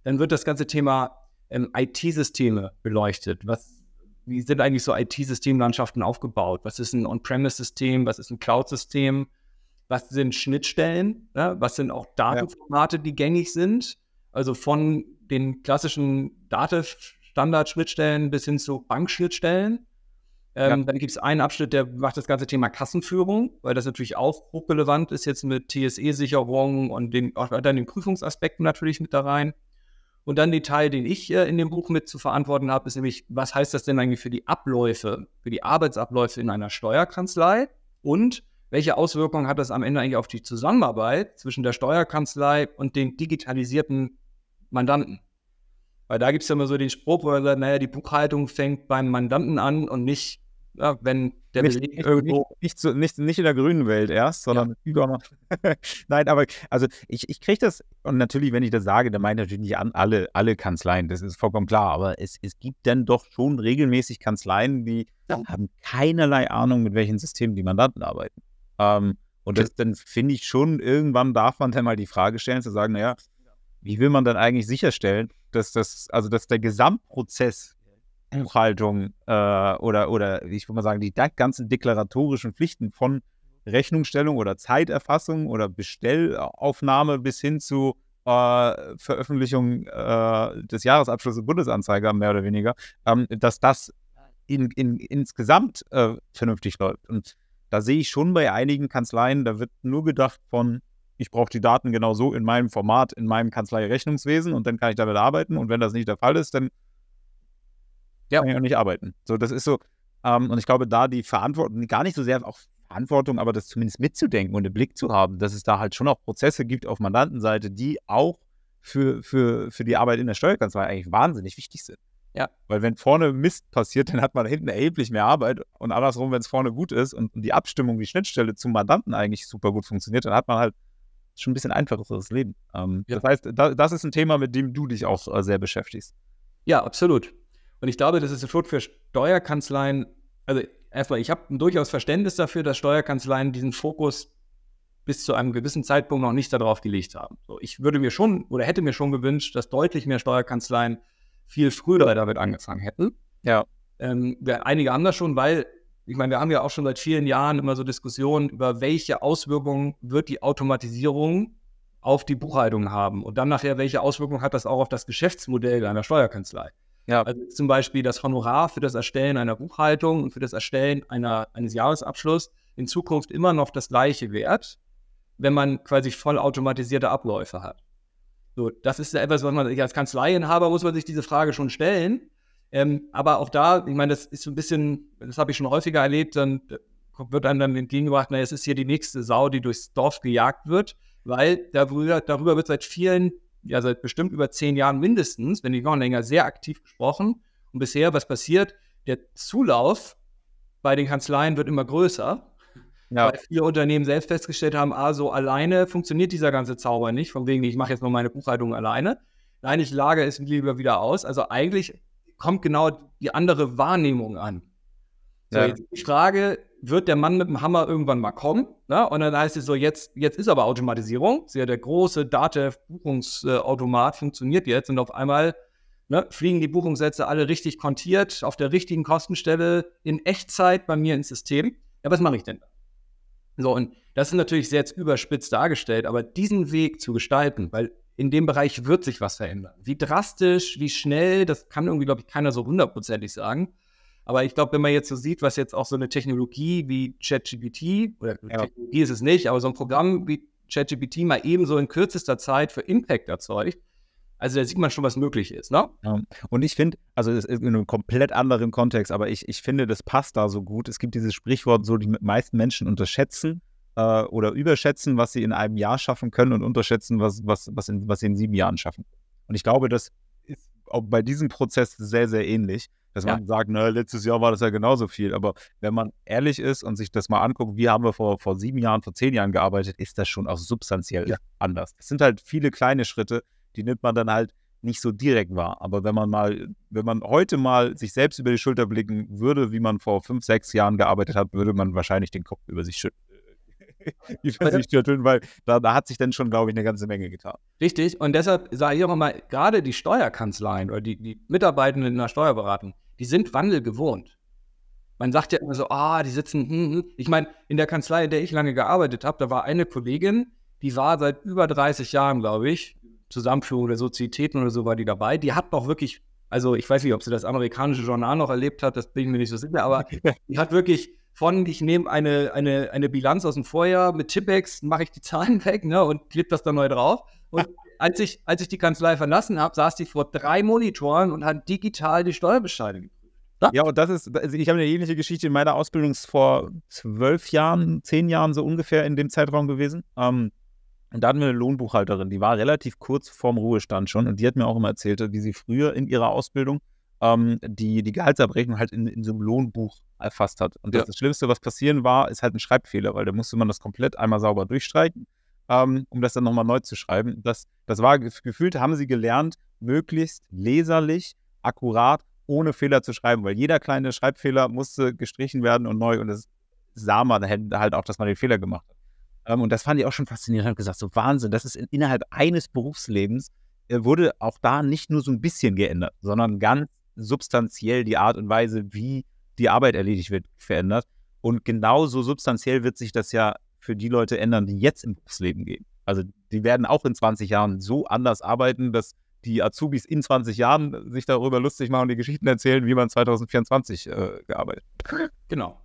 Dann wird das ganze Thema ähm, IT-Systeme beleuchtet. Was, wie sind eigentlich so IT-Systemlandschaften aufgebaut? Was ist ein On-Premise-System? Was ist ein Cloud-System? Was sind Schnittstellen? Ne? Was sind auch Datenformate, die gängig sind? Also von den klassischen Datenstandard-Schnittstellen bis hin zu Bankschnittstellen. Ähm, ja. Dann gibt es einen Abschnitt, der macht das ganze Thema Kassenführung, weil das natürlich auch hochrelevant ist, jetzt mit TSE-Sicherung und den, auch dann den Prüfungsaspekten natürlich mit da rein. Und dann die Teil, den ich äh, in dem Buch mit zu verantworten habe, ist nämlich, was heißt das denn eigentlich für die Abläufe, für die Arbeitsabläufe in einer Steuerkanzlei und welche Auswirkungen hat das am Ende eigentlich auf die Zusammenarbeit zwischen der Steuerkanzlei und den digitalisierten Mandanten? Weil da gibt es ja immer so den Spruch, wo er sagt, naja, die Buchhaltung fängt beim Mandanten an und nicht ja, wenn der nicht, Beleg nicht, irgendwo. Nicht, zu, nicht, nicht, in der grünen Welt erst, sondern ja. über. [LAUGHS] Nein, aber also ich, ich kriege das, und natürlich, wenn ich das sage, dann meine ich natürlich nicht an alle, alle Kanzleien, das ist vollkommen klar, aber es, es gibt dann doch schon regelmäßig Kanzleien, die ja. haben keinerlei Ahnung, mit welchen Systemen die Mandanten arbeiten. Ähm, und das, dann finde ich schon, irgendwann darf man dann mal die Frage stellen, zu sagen, naja, wie will man dann eigentlich sicherstellen, dass das, also dass der Gesamtprozess Buchhaltung äh, oder, oder ich würde mal sagen, die ganzen deklaratorischen Pflichten von Rechnungsstellung oder Zeiterfassung oder Bestellaufnahme bis hin zu äh, Veröffentlichung äh, des Jahresabschlusses Bundesanzeiger, mehr oder weniger, ähm, dass das in, in, insgesamt äh, vernünftig läuft. Und da sehe ich schon bei einigen Kanzleien, da wird nur gedacht von, ich brauche die Daten genau so in meinem Format, in meinem Kanzlei-Rechnungswesen und dann kann ich damit arbeiten. Und wenn das nicht der Fall ist, dann ja. kann ich auch nicht arbeiten. So, das ist so, ähm, und ich glaube, da die Verantwortung, gar nicht so sehr auch Verantwortung, aber das zumindest mitzudenken und im Blick zu haben, dass es da halt schon auch Prozesse gibt auf Mandantenseite, die auch für, für, für die Arbeit in der Steuerkanzlei eigentlich wahnsinnig wichtig sind. Ja. Weil wenn vorne Mist passiert, dann hat man hinten erheblich mehr Arbeit und andersrum, wenn es vorne gut ist und die Abstimmung, die Schnittstelle zum Mandanten eigentlich super gut funktioniert, dann hat man halt schon ein bisschen einfacheres Leben. Ähm, ja. Das heißt, da, das ist ein Thema, mit dem du dich auch äh, sehr beschäftigst. Ja, absolut. Und ich glaube, das ist schon für Steuerkanzleien, also erstmal, ich habe durchaus Verständnis dafür, dass Steuerkanzleien diesen Fokus bis zu einem gewissen Zeitpunkt noch nicht darauf gelegt haben. So, ich würde mir schon oder hätte mir schon gewünscht, dass deutlich mehr Steuerkanzleien viel früher damit angefangen hätten. Ja. Ähm, einige haben das schon, weil ich meine, wir haben ja auch schon seit vielen Jahren immer so Diskussionen über welche Auswirkungen wird die Automatisierung auf die Buchhaltung haben und dann nachher, welche Auswirkungen hat das auch auf das Geschäftsmodell einer Steuerkanzlei. Ja. Also zum Beispiel das Honorar für das Erstellen einer Buchhaltung und für das Erstellen einer, eines Jahresabschlusses in Zukunft immer noch das gleiche wert, wenn man quasi vollautomatisierte Abläufe hat. So, das ist ja etwas, was man sich als Kanzleiinhaber muss man sich diese Frage schon stellen. Ähm, aber auch da, ich meine, das ist so ein bisschen, das habe ich schon häufiger erlebt, dann wird einem dann entgegengebracht, naja, es ist hier die nächste Sau, die durchs Dorf gejagt wird, weil darüber, darüber wird seit vielen ja seit bestimmt über zehn Jahren mindestens, wenn nicht noch länger, sehr aktiv gesprochen. Und bisher, was passiert? Der Zulauf bei den Kanzleien wird immer größer, ja. weil viele Unternehmen selbst festgestellt haben, ah, so alleine funktioniert dieser ganze Zauber nicht, von wegen, ich mache jetzt nur meine Buchhaltung alleine. Nein, ich lagere es lieber wieder aus. Also eigentlich kommt genau die andere Wahrnehmung an. So, ja. die Frage, wird der Mann mit dem Hammer irgendwann mal kommen. Ne? Und dann heißt es so, jetzt, jetzt ist aber Automatisierung. Ist ja der große Datev-Buchungsautomat funktioniert jetzt und auf einmal ne, fliegen die Buchungssätze alle richtig kontiert auf der richtigen Kostenstelle in Echtzeit bei mir ins System. Ja, was mache ich denn? da? So, und das ist natürlich sehr jetzt überspitzt dargestellt, aber diesen Weg zu gestalten, weil in dem Bereich wird sich was verändern. Wie drastisch, wie schnell, das kann irgendwie, glaube ich, keiner so hundertprozentig sagen. Aber ich glaube, wenn man jetzt so sieht, was jetzt auch so eine Technologie wie ChatGPT, oder ja. Technologie ist es nicht, aber so ein Programm wie ChatGPT mal ebenso in kürzester Zeit für Impact erzeugt, also da sieht man schon, was möglich ist, ne? Ja. Und ich finde, also es ist in einem komplett anderen Kontext, aber ich, ich finde, das passt da so gut. Es gibt dieses Sprichwort, so die meisten Menschen unterschätzen äh, oder überschätzen, was sie in einem Jahr schaffen können und unterschätzen, was, was, was, in, was sie in sieben Jahren schaffen. Und ich glaube, das ist auch bei diesem Prozess sehr, sehr ähnlich dass ja. man sagt, na, ne, letztes Jahr war das ja genauso viel. Aber wenn man ehrlich ist und sich das mal anguckt, wie haben wir vor, vor sieben Jahren, vor zehn Jahren gearbeitet, ist das schon auch substanziell ja. anders. Es sind halt viele kleine Schritte, die nimmt man dann halt nicht so direkt wahr. Aber wenn man mal, wenn man heute mal sich selbst über die Schulter blicken würde, wie man vor fünf, sechs Jahren gearbeitet hat, würde man wahrscheinlich den Kopf über sich schütteln [LAUGHS] über also sich schütteln, weil da, da, hat sich dann schon, glaube ich, eine ganze Menge getan. Richtig, und deshalb sage ich auch mal, gerade die Steuerkanzleien oder die, die Mitarbeitenden in der Steuerberatung, die sind Wandel gewohnt. Man sagt ja immer so, ah, die sitzen, hm, hm. ich meine, in der Kanzlei, in der ich lange gearbeitet habe, da war eine Kollegin, die war seit über 30 Jahren, glaube ich, Zusammenführung der Sozietäten oder so war die dabei, die hat noch wirklich, also ich weiß nicht, ob sie das amerikanische Journal noch erlebt hat, das bin ich mir nicht so sicher, aber [LAUGHS] die hat wirklich von, ich nehme eine, eine, eine Bilanz aus dem Vorjahr mit Tippex, mache ich die Zahlen [LAUGHS] weg ne, und klebe das dann neu drauf. Und als ich, als ich die Kanzlei verlassen habe, saß die vor drei Monitoren und hat digital die Steuerbescheide geprüft. Ja, und das ist, also ich habe eine ähnliche Geschichte in meiner Ausbildung vor zwölf Jahren, zehn Jahren so ungefähr in dem Zeitraum gewesen. Ähm, und da hatten wir eine Lohnbuchhalterin, die war relativ kurz vorm Ruhestand schon und die hat mir auch immer erzählt, wie sie früher in ihrer Ausbildung ähm, die, die Gehaltsabrechnung halt in, in so einem Lohnbuch erfasst hat. Und ja. das, das, Schlimmste, was passieren war, ist halt ein Schreibfehler, weil da musste man das komplett einmal sauber durchstreichen ähm, um das dann nochmal neu zu schreiben. Das, das war gefühlt, haben sie gelernt, möglichst leserlich, akkurat, ohne Fehler zu schreiben, weil jeder kleine Schreibfehler musste gestrichen werden und neu und das sah man halt auch, dass man den Fehler gemacht hat. Ähm, und das fand ich auch schon faszinierend. Ich habe gesagt, so Wahnsinn, das ist in, innerhalb eines Berufslebens äh, wurde auch da nicht nur so ein bisschen geändert, sondern ganz substanziell die Art und Weise, wie die Arbeit erledigt wird, verändert. Und genauso substanziell wird sich das ja für die Leute ändern, die jetzt ins Berufsleben gehen. Also die werden auch in 20 Jahren so anders arbeiten, dass die Azubis in 20 Jahren sich darüber lustig machen und die Geschichten erzählen, wie man 2024 äh, gearbeitet hat. Genau.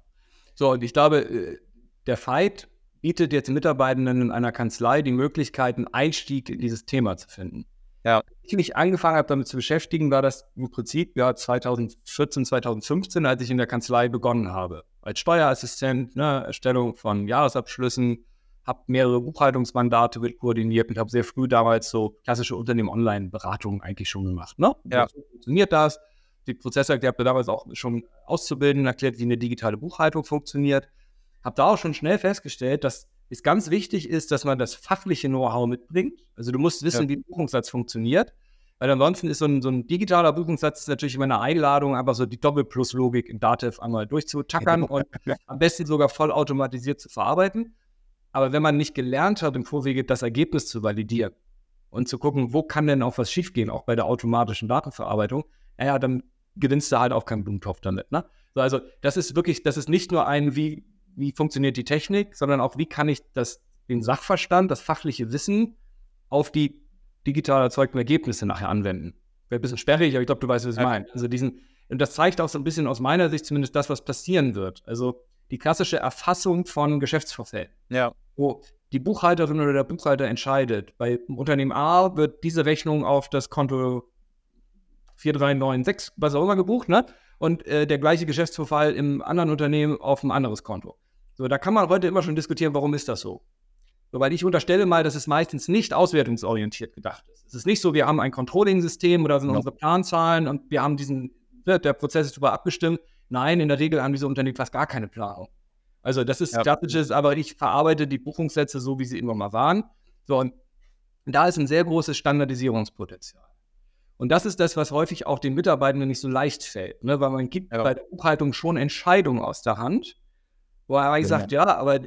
So, und ich glaube, äh, der Fight bietet jetzt Mitarbeitenden in einer Kanzlei die Möglichkeit, einen Einstieg in dieses Thema zu finden. Ja ich mich angefangen habe, damit zu beschäftigen, war das im Prinzip ja 2014, 2015, als ich in der Kanzlei begonnen habe. Als Steuerassistent, ne, Erstellung von Jahresabschlüssen, habe mehrere Buchhaltungsmandate mit koordiniert und habe sehr früh damals so klassische Unternehmen-Online-Beratungen eigentlich schon gemacht. Ne? Ja. So funktioniert das? Die Prozesse erklärt mir damals auch schon auszubilden, erklärt, wie eine digitale Buchhaltung funktioniert. Habe da auch schon schnell festgestellt, dass ist ganz wichtig ist, dass man das fachliche Know-how mitbringt. Also du musst wissen, ja. wie ein Buchungssatz funktioniert. Weil ansonsten ist so ein, so ein digitaler Buchungssatz natürlich immer eine Einladung, einfach so die doppel logik in Datev einmal durchzutackern und am besten sogar vollautomatisiert zu verarbeiten. Aber wenn man nicht gelernt hat, im Vorwege das Ergebnis zu validieren und zu gucken, wo kann denn auch was schiefgehen, auch bei der automatischen Datenverarbeitung, naja, dann gewinnst du halt auch keinen Blumentopf damit. Ne? So, also das ist wirklich, das ist nicht nur ein, wie wie funktioniert die Technik, sondern auch, wie kann ich das, den Sachverstand, das fachliche Wissen auf die digital erzeugten Ergebnisse nachher anwenden. Wäre ein bisschen sperrig, aber ich glaube, du weißt, was ich meine. Also diesen, und das zeigt auch so ein bisschen aus meiner Sicht zumindest das, was passieren wird. Also die klassische Erfassung von Geschäftsvorfällen. Ja. Wo die Buchhalterin oder der Buchhalter entscheidet, bei Unternehmen A wird diese Rechnung auf das Konto 4396, was auch immer gebucht, ne? Und äh, der gleiche Geschäftsvorfall im anderen Unternehmen auf ein anderes Konto. So, da kann man heute immer schon diskutieren, warum ist das so? Weil ich unterstelle mal, dass es meistens nicht auswertungsorientiert gedacht ist. Es ist nicht so, wir haben ein Controlling-System oder sind no. unsere Planzahlen und wir haben diesen, ne, der Prozess ist über abgestimmt. Nein, in der Regel haben diese Unternehmen fast gar keine Planung. Also das ist ja. klassisches, aber ich verarbeite die Buchungssätze so, wie sie immer mal waren. So, und da ist ein sehr großes Standardisierungspotenzial. Und das ist das, was häufig auch den Mitarbeitenden nicht so leicht fällt, ne? weil man gibt ja. bei der Buchhaltung schon Entscheidungen aus der Hand wo er eigentlich genau. sagt, ja, aber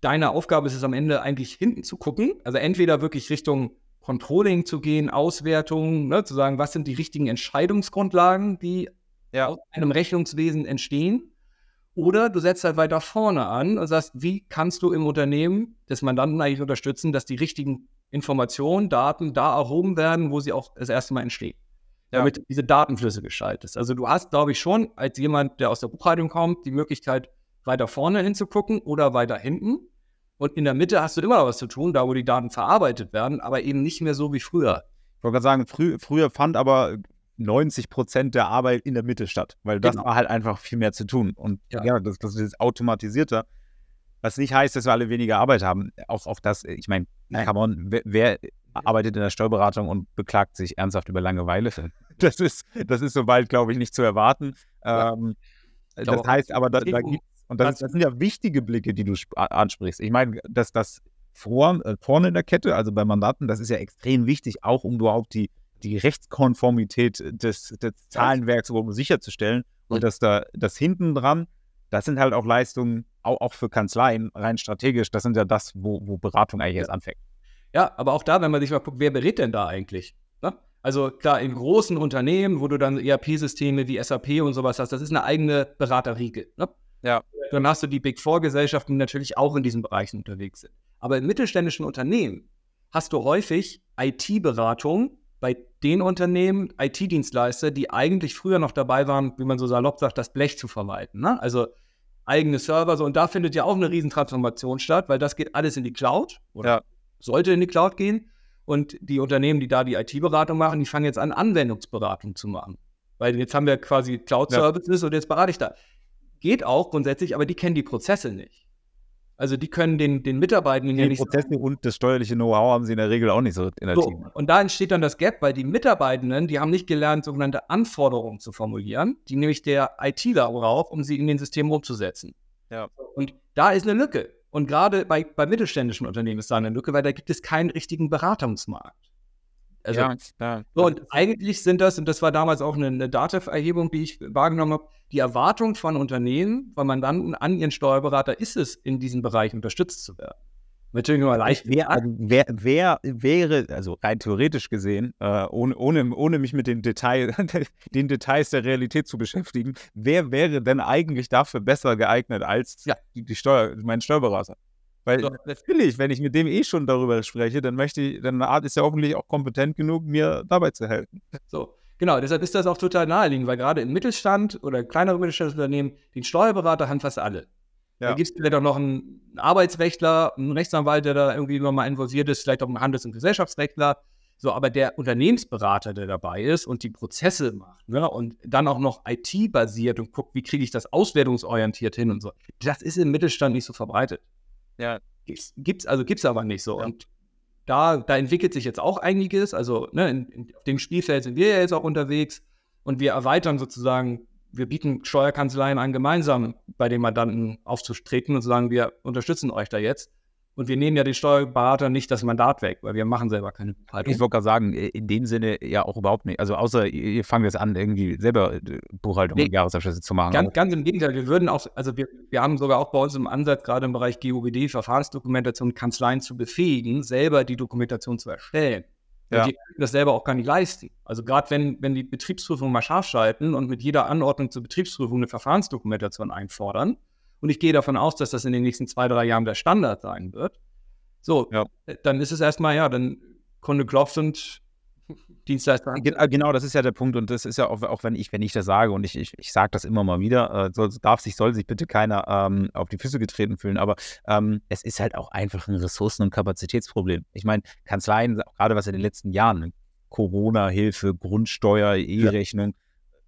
deine Aufgabe ist es am Ende eigentlich hinten zu gucken. Also entweder wirklich Richtung Controlling zu gehen, Auswertung, ne, zu sagen, was sind die richtigen Entscheidungsgrundlagen, die ja. aus einem Rechnungswesen entstehen. Oder du setzt halt weiter vorne an und sagst, wie kannst du im Unternehmen des Mandanten eigentlich unterstützen, dass die richtigen Informationen, Daten da erhoben werden, wo sie auch das erste Mal entstehen. Ja. Damit diese Datenflüsse gestaltet ist. Also du hast, glaube ich, schon als jemand, der aus der Buchhaltung kommt, die Möglichkeit, weiter vorne hinzugucken oder weiter hinten. Und in der Mitte hast du immer noch was zu tun, da wo die Daten verarbeitet werden, aber eben nicht mehr so wie früher. Ich wollte gerade sagen, frü früher fand aber 90 Prozent der Arbeit in der Mitte statt, weil das genau. war halt einfach viel mehr zu tun. Und ja, ja das, das ist automatisierter. Was nicht heißt, dass wir alle weniger Arbeit haben. Auch, auch das, ich meine, come on, wer, wer, arbeitet in der Steuerberatung und beklagt sich ernsthaft über Langeweile? [LAUGHS] Das ist, das ist soweit, glaube ich, nicht zu erwarten. Ja. Ähm, das heißt aber, da, da gibt und das, das sind ja wichtige Blicke, die du ansprichst. Ich meine, dass das äh, vorne in der Kette, also bei Mandaten, das ist ja extrem wichtig, auch um überhaupt die, die Rechtskonformität des, des Zahlenwerks um sicherzustellen. Und mhm. dass da das hinten dran, das sind halt auch Leistungen, auch, auch, für Kanzleien, rein strategisch, das sind ja das, wo, wo Beratung eigentlich ja. anfängt. Ja, aber auch da, wenn man sich mal guckt, wer berät denn da eigentlich? Na? Ne? Also klar, in großen Unternehmen, wo du dann ERP-Systeme wie SAP und sowas hast, das ist eine eigene Beraterriege. Ne? Ja. Äh, dann hast du die Big Four-Gesellschaften, die natürlich auch in diesen Bereichen unterwegs sind. Aber in mittelständischen Unternehmen hast du häufig IT-Beratung bei den Unternehmen, IT-Dienstleister, die eigentlich früher noch dabei waren, wie man so salopp sagt, das Blech zu verwalten. Ne? Also eigene Server, so und da findet ja auch eine Riesentransformation statt, weil das geht alles in die Cloud oder ja. sollte in die Cloud gehen. Und die Unternehmen, die da die IT-Beratung machen, die fangen jetzt an, Anwendungsberatung zu machen. Weil jetzt haben wir quasi Cloud-Services ja. und jetzt berate ich da. Geht auch grundsätzlich, aber die kennen die Prozesse nicht. Also die können den, den Mitarbeitenden die ja nicht. Die Prozesse und das steuerliche Know-how haben sie in der Regel auch nicht so in der so, Team. Und da entsteht dann das Gap, weil die Mitarbeitenden, die haben nicht gelernt, sogenannte Anforderungen zu formulieren, die nämlich der IT ITler braucht, um sie in den Systemen umzusetzen. Ja. Und da ist eine Lücke. Und gerade bei, bei mittelständischen Unternehmen ist da eine Lücke, weil da gibt es keinen richtigen Beratungsmarkt. Also, ja, klar. So, und eigentlich sind das, und das war damals auch eine, eine Datenerhebung, die ich wahrgenommen habe, die Erwartung von Unternehmen, von Mandanten an ihren Steuerberater ist es, in diesem Bereich unterstützt zu werden. Natürlich nur leicht. Wer, also wer, wer, wäre, also rein theoretisch gesehen, äh, ohne, ohne, ohne mich mit den, Detail, [LAUGHS] den Details der Realität zu beschäftigen, wer wäre denn eigentlich dafür besser geeignet als ja. die, die Steuer, mein Steuerberater? Weil so. natürlich, wenn ich mit dem eh schon darüber spreche, dann möchte ich, dann Art ist ja hoffentlich auch kompetent genug, mir dabei zu helfen. So, genau, deshalb ist das auch total naheliegend, weil gerade im Mittelstand oder kleinere Mittelstandsunternehmen, den Steuerberater haben fast alle. Ja. Da gibt es vielleicht auch noch einen Arbeitsrechtler, einen Rechtsanwalt, der da irgendwie nochmal involviert ist, vielleicht auch einen Handels- und Gesellschaftsrechtler. So, aber der Unternehmensberater, der dabei ist und die Prozesse macht, ne, und dann auch noch IT-basiert und guckt, wie kriege ich das auswertungsorientiert hin und so, das ist im Mittelstand nicht so verbreitet. Ja. Gibt's, gibt's, also gibt's aber nicht so. Ja. Und da, da entwickelt sich jetzt auch einiges. Also ne, in, in, auf dem Spielfeld sind wir ja jetzt auch unterwegs und wir erweitern sozusagen, wir bieten Steuerkanzleien an, gemeinsam bei den Mandanten aufzutreten und zu sagen, wir unterstützen euch da jetzt. Und wir nehmen ja den Steuerberater nicht das Mandat weg, weil wir machen selber keine Buchhaltung. Ich wollte gerade sagen, in dem Sinne ja auch überhaupt nicht. Also außer ihr fangt jetzt an, irgendwie selber äh, Buchhaltung nee, und Jahresabschlüsse zu machen. Ganz, ganz, im Gegenteil, wir würden auch, also wir, wir haben sogar auch bei uns im Ansatz, gerade im Bereich GOBD, Verfahrensdokumentation, Kanzleien zu befähigen, selber die Dokumentation zu erstellen. Ja. Die können das selber auch gar nicht leisten. Also gerade wenn, wenn die Betriebsprüfung mal scharf schalten und mit jeder Anordnung zur Betriebsprüfung eine Verfahrensdokumentation einfordern, und ich gehe davon aus, dass das in den nächsten zwei, drei Jahren der Standard sein wird. So, ja. Äh, dann ist es erstmal, ja, dann Kunde klopft und [LAUGHS] Dienstleister. Äh, genau, das ist ja der Punkt und das ist ja auch, auch wenn ich, wenn ich das sage und ich, ich, ich sage das immer mal wieder, äh, soll, darf sich, soll sich bitte keiner ähm, auf die Füße getreten fühlen, aber ähm, es ist halt auch einfach ein Ressourcen- und Kapazitätsproblem. Ich meine, Kanzleien, gerade was in den letzten Jahren, ne, Corona-Hilfe, Grundsteuer, E-Rechnung,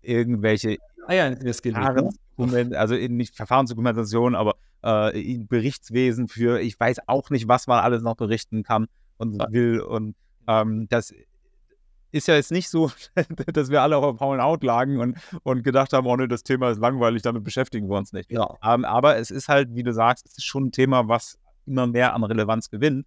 ja. irgendwelche Eiern ah in das Gelegt. Moment, ne? [LAUGHS] also in nicht Verfahrensdokumentation, aber äh, in Berichtswesen für ich weiß auch nicht, was man alles noch berichten kann und will. Und ähm, das ist ja jetzt nicht so, [LAUGHS] dass wir alle auf Paul Out lagen und, und gedacht haben, oh ne, das Thema ist langweilig, damit beschäftigen wir uns nicht. Ja. Ähm, aber es ist halt, wie du sagst, es ist schon ein Thema, was immer mehr an Relevanz gewinnt.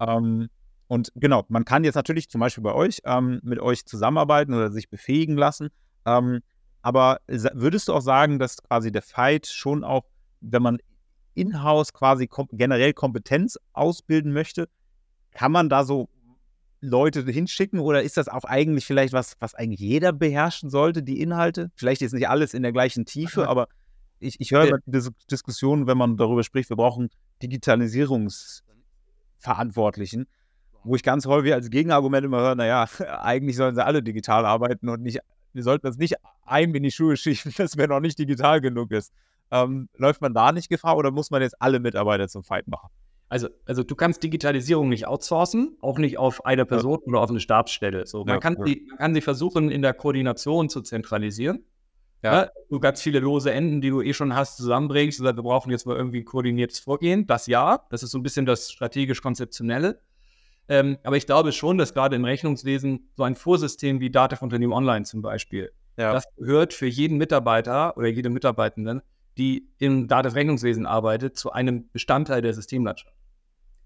Ähm, und genau, man kann jetzt natürlich zum Beispiel bei euch ähm, mit euch zusammenarbeiten oder sich befähigen lassen. Ähm, aber würdest du auch sagen, dass quasi der Fight schon auch, wenn man in-house quasi kom generell Kompetenz ausbilden möchte, kann man da so Leute hinschicken oder ist das auch eigentlich vielleicht was, was eigentlich jeder beherrschen sollte, die Inhalte? Vielleicht ist nicht alles in der gleichen Tiefe, aber ich, ich höre diese Diskussion, wenn man darüber spricht, wir brauchen Digitalisierungsverantwortlichen, wo ich ganz häufig als Gegenargument immer höre, naja, [LAUGHS] eigentlich sollen sie alle digital arbeiten und nicht wir sollten das nicht einem in die Schuhe schieben, [LAUGHS] dass wir noch nicht digital genug ist. Ähm, läuft man da nicht Gefahr oder muss man jetzt alle Mitarbeiter zum Fight machen? Also, also du kannst Digitalisierung nicht outsourcen, auch nicht auf eine Person ja. oder auf eine Stabsstelle. So, man, ja, kann ja. sie, man kann sie versuchen, in der Koordination zu zentralisieren. Ja. Du ganz viele lose Enden, die du eh schon hast, zusammenbringst und also sagst, wir brauchen jetzt mal irgendwie ein koordiniertes Vorgehen. Das ja, das ist so ein bisschen das strategisch-konzeptionelle. Ähm, aber ich glaube schon, dass gerade im Rechnungswesen so ein Vorsystem wie Data von Unternehmen Online zum Beispiel, ja. das gehört für jeden Mitarbeiter oder jede Mitarbeitenden, die im Rechnungswesen arbeitet, zu einem Bestandteil der Systemlandschaft.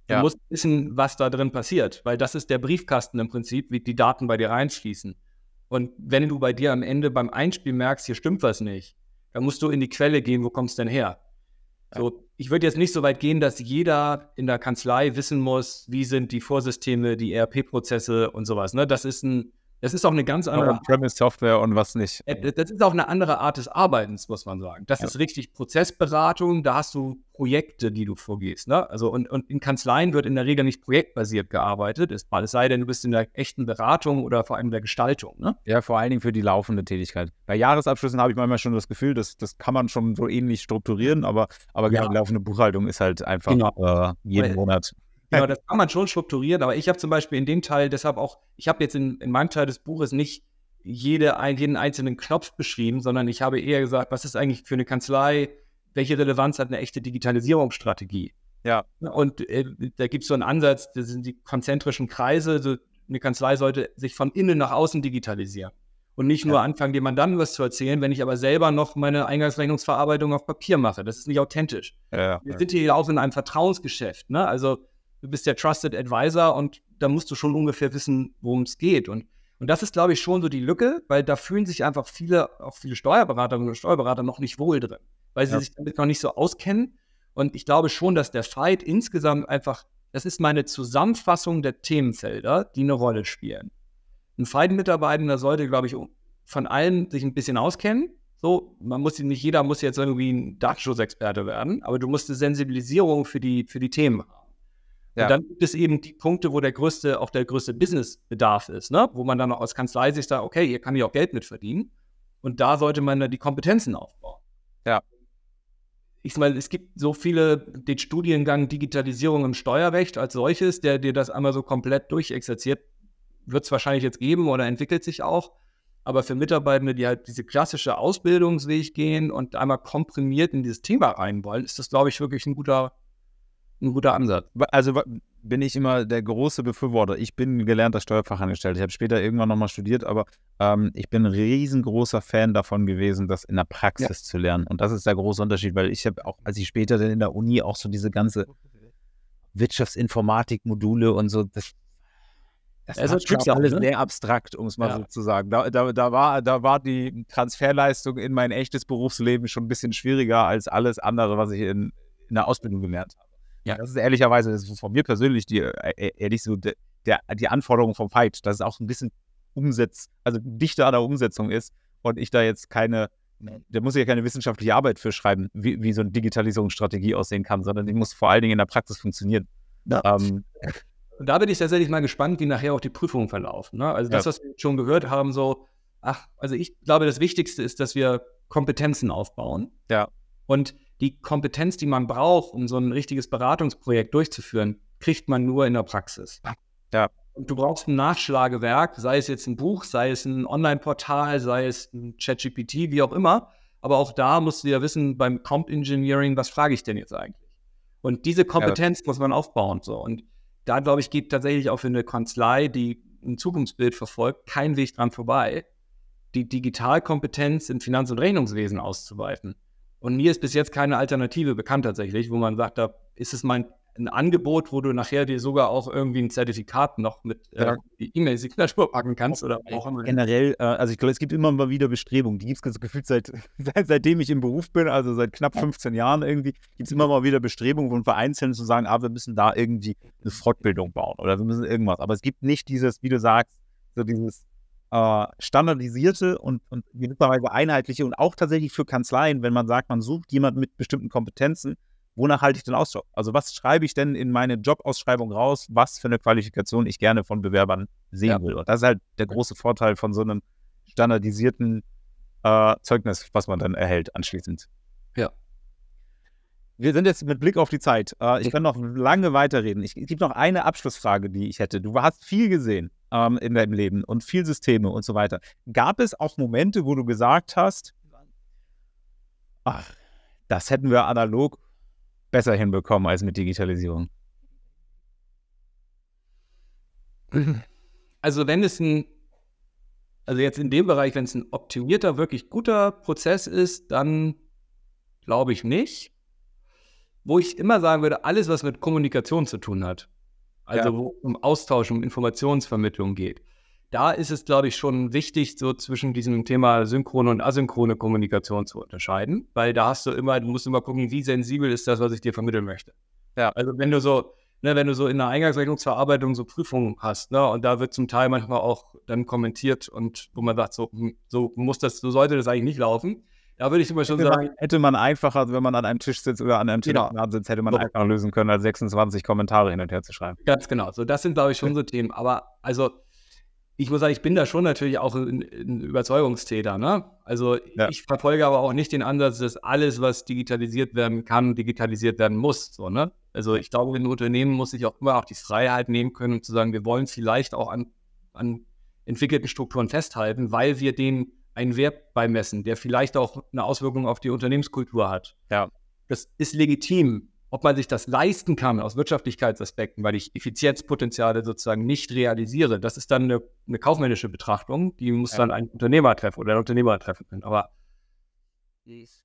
Du ja. musst wissen, was da drin passiert, weil das ist der Briefkasten im Prinzip, wie die Daten bei dir reinschließen. Und wenn du bei dir am Ende beim Einspiel merkst, hier stimmt was nicht, dann musst du in die Quelle gehen, wo kommst denn her? So, ich würde jetzt nicht so weit gehen, dass jeder in der Kanzlei wissen muss, wie sind die Vorsysteme, die ERP-Prozesse und sowas. Ne? Das ist ein, das ist auch eine ganz andere. premise software und was nicht. Äh, das ist auch eine andere Art des Arbeitens, muss man sagen. Das ja. ist richtig Prozessberatung, da hast du Projekte, die du vorgehst. Ne? Also und, und in Kanzleien wird in der Regel nicht projektbasiert gearbeitet, es sei denn, du bist in der echten Beratung oder vor allem der Gestaltung. Ne? Ja, vor allen Dingen für die laufende Tätigkeit. Bei Jahresabschlüssen habe ich manchmal schon das Gefühl, dass, das kann man schon so ähnlich strukturieren, aber, aber ja. Genau, laufende Buchhaltung ist halt einfach genau. äh, jeden Monat. Genau, das kann man schon strukturieren, aber ich habe zum Beispiel in dem Teil deshalb auch, ich habe jetzt in, in, meinem Teil des Buches nicht jede, jeden einzelnen Knopf beschrieben, sondern ich habe eher gesagt, was ist eigentlich für eine Kanzlei, welche Relevanz hat eine echte Digitalisierungsstrategie? Ja. Und äh, da gibt es so einen Ansatz, das sind die konzentrischen Kreise, so eine Kanzlei sollte sich von innen nach außen digitalisieren und nicht nur ja. anfangen, dem Mandanten was zu erzählen, wenn ich aber selber noch meine Eingangsrechnungsverarbeitung auf Papier mache. Das ist nicht authentisch. Ja, ja. Wir sind hier auch in einem Vertrauensgeschäft. Ne? Also du bist der Trusted Advisor und da musst du schon ungefähr wissen, worum es geht. Und, und das ist, glaube ich, schon so die Lücke, weil da fühlen sich einfach viele, auch viele Steuerberaterinnen und Steuerberater noch nicht wohl drin, weil sie ja. sich damit noch nicht so auskennen. Und ich glaube schon, dass der Fight insgesamt einfach, das ist meine Zusammenfassung der Themenfelder, die eine Rolle spielen. Ein fight mitarbeiter sollte, glaube ich, von allen sich ein bisschen auskennen. So, man muss nicht jeder muss jetzt irgendwie ein Datenschutzexperte werden, aber du musst eine Sensibilisierung für die, für die Themen haben. Ja. Und dann gibt es eben die Punkte, wo der größte, auch der größte Businessbedarf ist, ne? wo man dann auch als Kanzlei sich sagt, okay, hier kann ich auch Geld mit verdienen. Und da sollte man dann die Kompetenzen aufbauen. Ja. Ich meine, es gibt so viele, den Studiengang Digitalisierung im Steuerrecht als solches, der dir das einmal so komplett durchexerziert, wird es wahrscheinlich jetzt geben oder entwickelt sich auch. Aber für Mitarbeitende, die halt diese klassische Ausbildungsweg gehen und einmal komprimiert in dieses Thema rein wollen, ist das, glaube ich, wirklich ein guter, ein guter Ansatz. Also bin ich immer der große Befürworter. Ich bin gelernter Steuerfachangestellter. Ich habe später irgendwann nochmal studiert, aber ähm, ich bin ein riesengroßer Fan davon gewesen, das in der Praxis ja. zu lernen. Und das ist der große Unterschied, weil ich habe auch, als ich später dann in der Uni auch so diese ganze Wirtschaftsinformatik-Module und so, das, das also ist ja alles ne? sehr abstrakt, um es mal ja. so zu sagen. Da, da, da, war, da war die Transferleistung in mein echtes Berufsleben schon ein bisschen schwieriger als alles andere, was ich in, in der Ausbildung gelernt habe. Ja. Das ist ehrlicherweise das ist von mir persönlich die, äh, e-, ehrlich so, der, die Anforderung vom Fight, dass es auch ein bisschen umsetzt, also dichter an der Umsetzung ist und ich da jetzt keine, da muss ich ja keine wissenschaftliche Arbeit für schreiben, wie, wie so eine Digitalisierungsstrategie aussehen kann, sondern die muss vor allen Dingen in der Praxis funktionieren. Ähm, und da bin ich tatsächlich mal gespannt, wie nachher auch die Prüfungen verlaufen. Ne? Also das, ja. was wir schon gehört haben, so, ach, also ich glaube, das Wichtigste ist, dass wir Kompetenzen aufbauen. Ja. Und die Kompetenz, die man braucht, um so ein richtiges Beratungsprojekt durchzuführen, kriegt man nur in der Praxis. Ja. Und du brauchst ein Nachschlagewerk, sei es jetzt ein Buch, sei es ein Online-Portal, sei es ein ChatGPT, wie auch immer. Aber auch da musst du ja wissen, beim Comp Engineering, was frage ich denn jetzt eigentlich? Und diese Kompetenz ja. muss man aufbauen. So. Und da, glaube ich, geht tatsächlich auch für eine Kanzlei, die ein Zukunftsbild verfolgt, kein Weg dran vorbei, die Digitalkompetenz im Finanz- und Rechnungswesen auszuweiten. Und mir ist bis jetzt keine Alternative bekannt tatsächlich, wo man sagt, da ist es mein ein Angebot, wo du nachher dir sogar auch irgendwie ein Zertifikat noch mit äh, ja. E-Mail-Signatur packen kannst oder auch immer. Generell, äh, also ich glaube, es gibt immer mal wieder Bestrebungen. Die gibt es gefühlt seit, [LAUGHS] seit, seitdem ich im Beruf bin, also seit knapp 15 Jahren irgendwie, gibt es immer mal wieder Bestrebungen von Vereinzeln zu sagen, ah, wir müssen da irgendwie eine Fortbildung bauen oder wir müssen irgendwas. Aber es gibt nicht dieses, wie du sagst, so dieses äh, standardisierte und, und gewisserweise einheitliche und auch tatsächlich für Kanzleien, wenn man sagt, man sucht jemanden mit bestimmten Kompetenzen, wonach halte ich denn Ausschau? Also was schreibe ich denn in meine Jobausschreibung raus, was für eine Qualifikation ich gerne von Bewerbern sehen ja. will? Und das ist halt der große Vorteil von so einem standardisierten äh, Zeugnis, was man dann erhält anschließend. Ja, wir sind jetzt mit Blick auf die Zeit. Äh, ich kann noch lange weiterreden. Ich, ich gebe noch eine Abschlussfrage, die ich hätte. Du hast viel gesehen ähm, in deinem Leben und viel Systeme und so weiter. Gab es auch Momente, wo du gesagt hast, ach, das hätten wir analog besser hinbekommen als mit Digitalisierung? Also wenn es ein, also jetzt in dem Bereich, wenn es ein optimierter, wirklich guter Prozess ist, dann glaube ich nicht wo ich immer sagen würde, alles, was mit Kommunikation zu tun hat, also ja. wo um Austausch, um Informationsvermittlung geht, da ist es, glaube ich, schon wichtig, so zwischen diesem Thema synchrone und asynchrone Kommunikation zu unterscheiden, weil da hast du immer, du musst immer gucken, wie sensibel ist das, was ich dir vermitteln möchte. Ja. Also wenn du so, ne, wenn du so in der Eingangsrechnungsverarbeitung so Prüfungen hast, ne, und da wird zum Teil manchmal auch dann kommentiert und wo man sagt, so, hm, so muss das, so sollte das eigentlich nicht laufen. Da würde ich immer schon hätte sagen. Man, hätte man einfacher, wenn man an einem Tisch sitzt oder an einem Telefonat genau. sitzt, hätte man so. einfacher lösen können, als 26 Kommentare hin und her zu schreiben. Ganz genau. So, das sind, glaube ich, schon so Themen. Aber also, ich muss sagen, ich bin da schon natürlich auch ein, ein Überzeugungstäter. Ne? Also ja. ich verfolge aber auch nicht den Ansatz, dass alles, was digitalisiert werden kann, digitalisiert werden muss. So, ne? Also ich glaube, ein Unternehmen muss sich auch immer auch die Freiheit nehmen können, um zu sagen, wir wollen vielleicht auch an, an entwickelten Strukturen festhalten, weil wir den einen Wert beimessen, der vielleicht auch eine Auswirkung auf die Unternehmenskultur hat. Ja. Das ist legitim. Ob man sich das leisten kann aus Wirtschaftlichkeitsaspekten, weil ich Effizienzpotenziale sozusagen nicht realisiere, das ist dann eine, eine kaufmännische Betrachtung, die muss ja. dann ein Unternehmer treffen oder ein Unternehmer treffen können. Aber yes.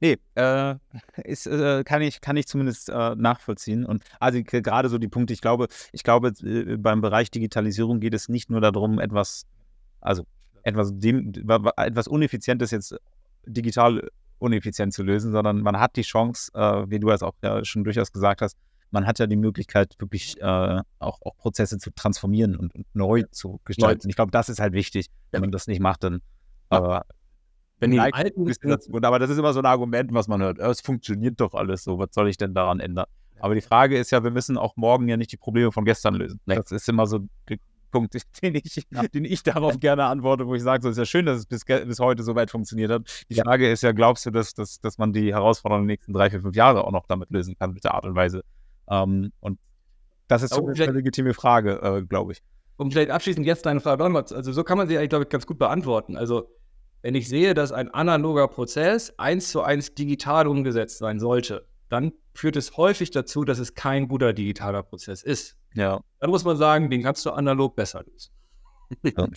Nee, äh, [LAUGHS] ist, äh, kann, ich, kann ich zumindest äh, nachvollziehen. Und also gerade so die Punkte, ich glaube, ich glaube, äh, beim Bereich Digitalisierung geht es nicht nur darum, etwas, also etwas, etwas Uneffizientes jetzt äh, digital uneffizient zu lösen, sondern man hat die Chance, äh, wie du es auch ja schon durchaus gesagt hast, man hat ja die Möglichkeit, wirklich äh, auch, auch, Prozesse zu transformieren und, und neu zu gestalten. Neu. Ich glaube, das ist halt wichtig. Wenn ja. man das nicht macht, dann äh, ja. wenn die alten das, aber das ist immer so ein Argument, was man hört. Es funktioniert doch alles so, was soll ich denn daran ändern? Aber die Frage ist ja, wir müssen auch morgen ja nicht die Probleme von gestern lösen. Nee. Das ist immer so Punkt, [LAUGHS] den ich, den ich darauf gerne antworte, wo ich sage, so ist ja schön, dass es bis, bis heute so weit funktioniert hat. Die Frage ist ja, glaubst du, dass, dass, dass man die Herausforderungen der nächsten drei, vier, fünf Jahre auch noch damit lösen kann, mit der Art und Weise? Ähm, und das ist so eine legitime Frage, äh, glaube ich. Um vielleicht abschließend jetzt deine Frage nochmal, also so kann man sie eigentlich, glaube ich, ganz gut beantworten. Also wenn ich sehe, dass ein analoger Prozess eins zu eins digital umgesetzt sein sollte, dann führt es häufig dazu, dass es kein guter digitaler Prozess ist. Ja. Dann muss man sagen, den kannst du analog besser lösen.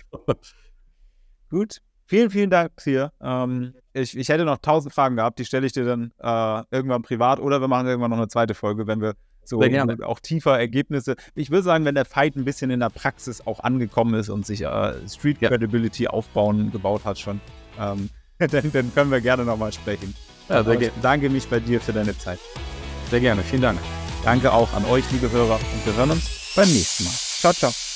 [LAUGHS] Gut. Vielen, vielen Dank hier. Ähm, ich, ich hätte noch tausend Fragen gehabt, die stelle ich dir dann äh, irgendwann privat oder wir machen irgendwann noch eine zweite Folge, wenn wir so auch tiefer Ergebnisse. Ich würde sagen, wenn der Fight ein bisschen in der Praxis auch angekommen ist und sich äh, Street Credibility aufbauen gebaut hat schon, ähm, [LAUGHS] dann, dann, können wir gerne nochmal sprechen. Ja, ich bedanke mich bei dir für deine Zeit. Sehr gerne, vielen Dank. Danke auch an euch, liebe Hörer, und wir hören uns beim nächsten Mal. Ciao, ciao.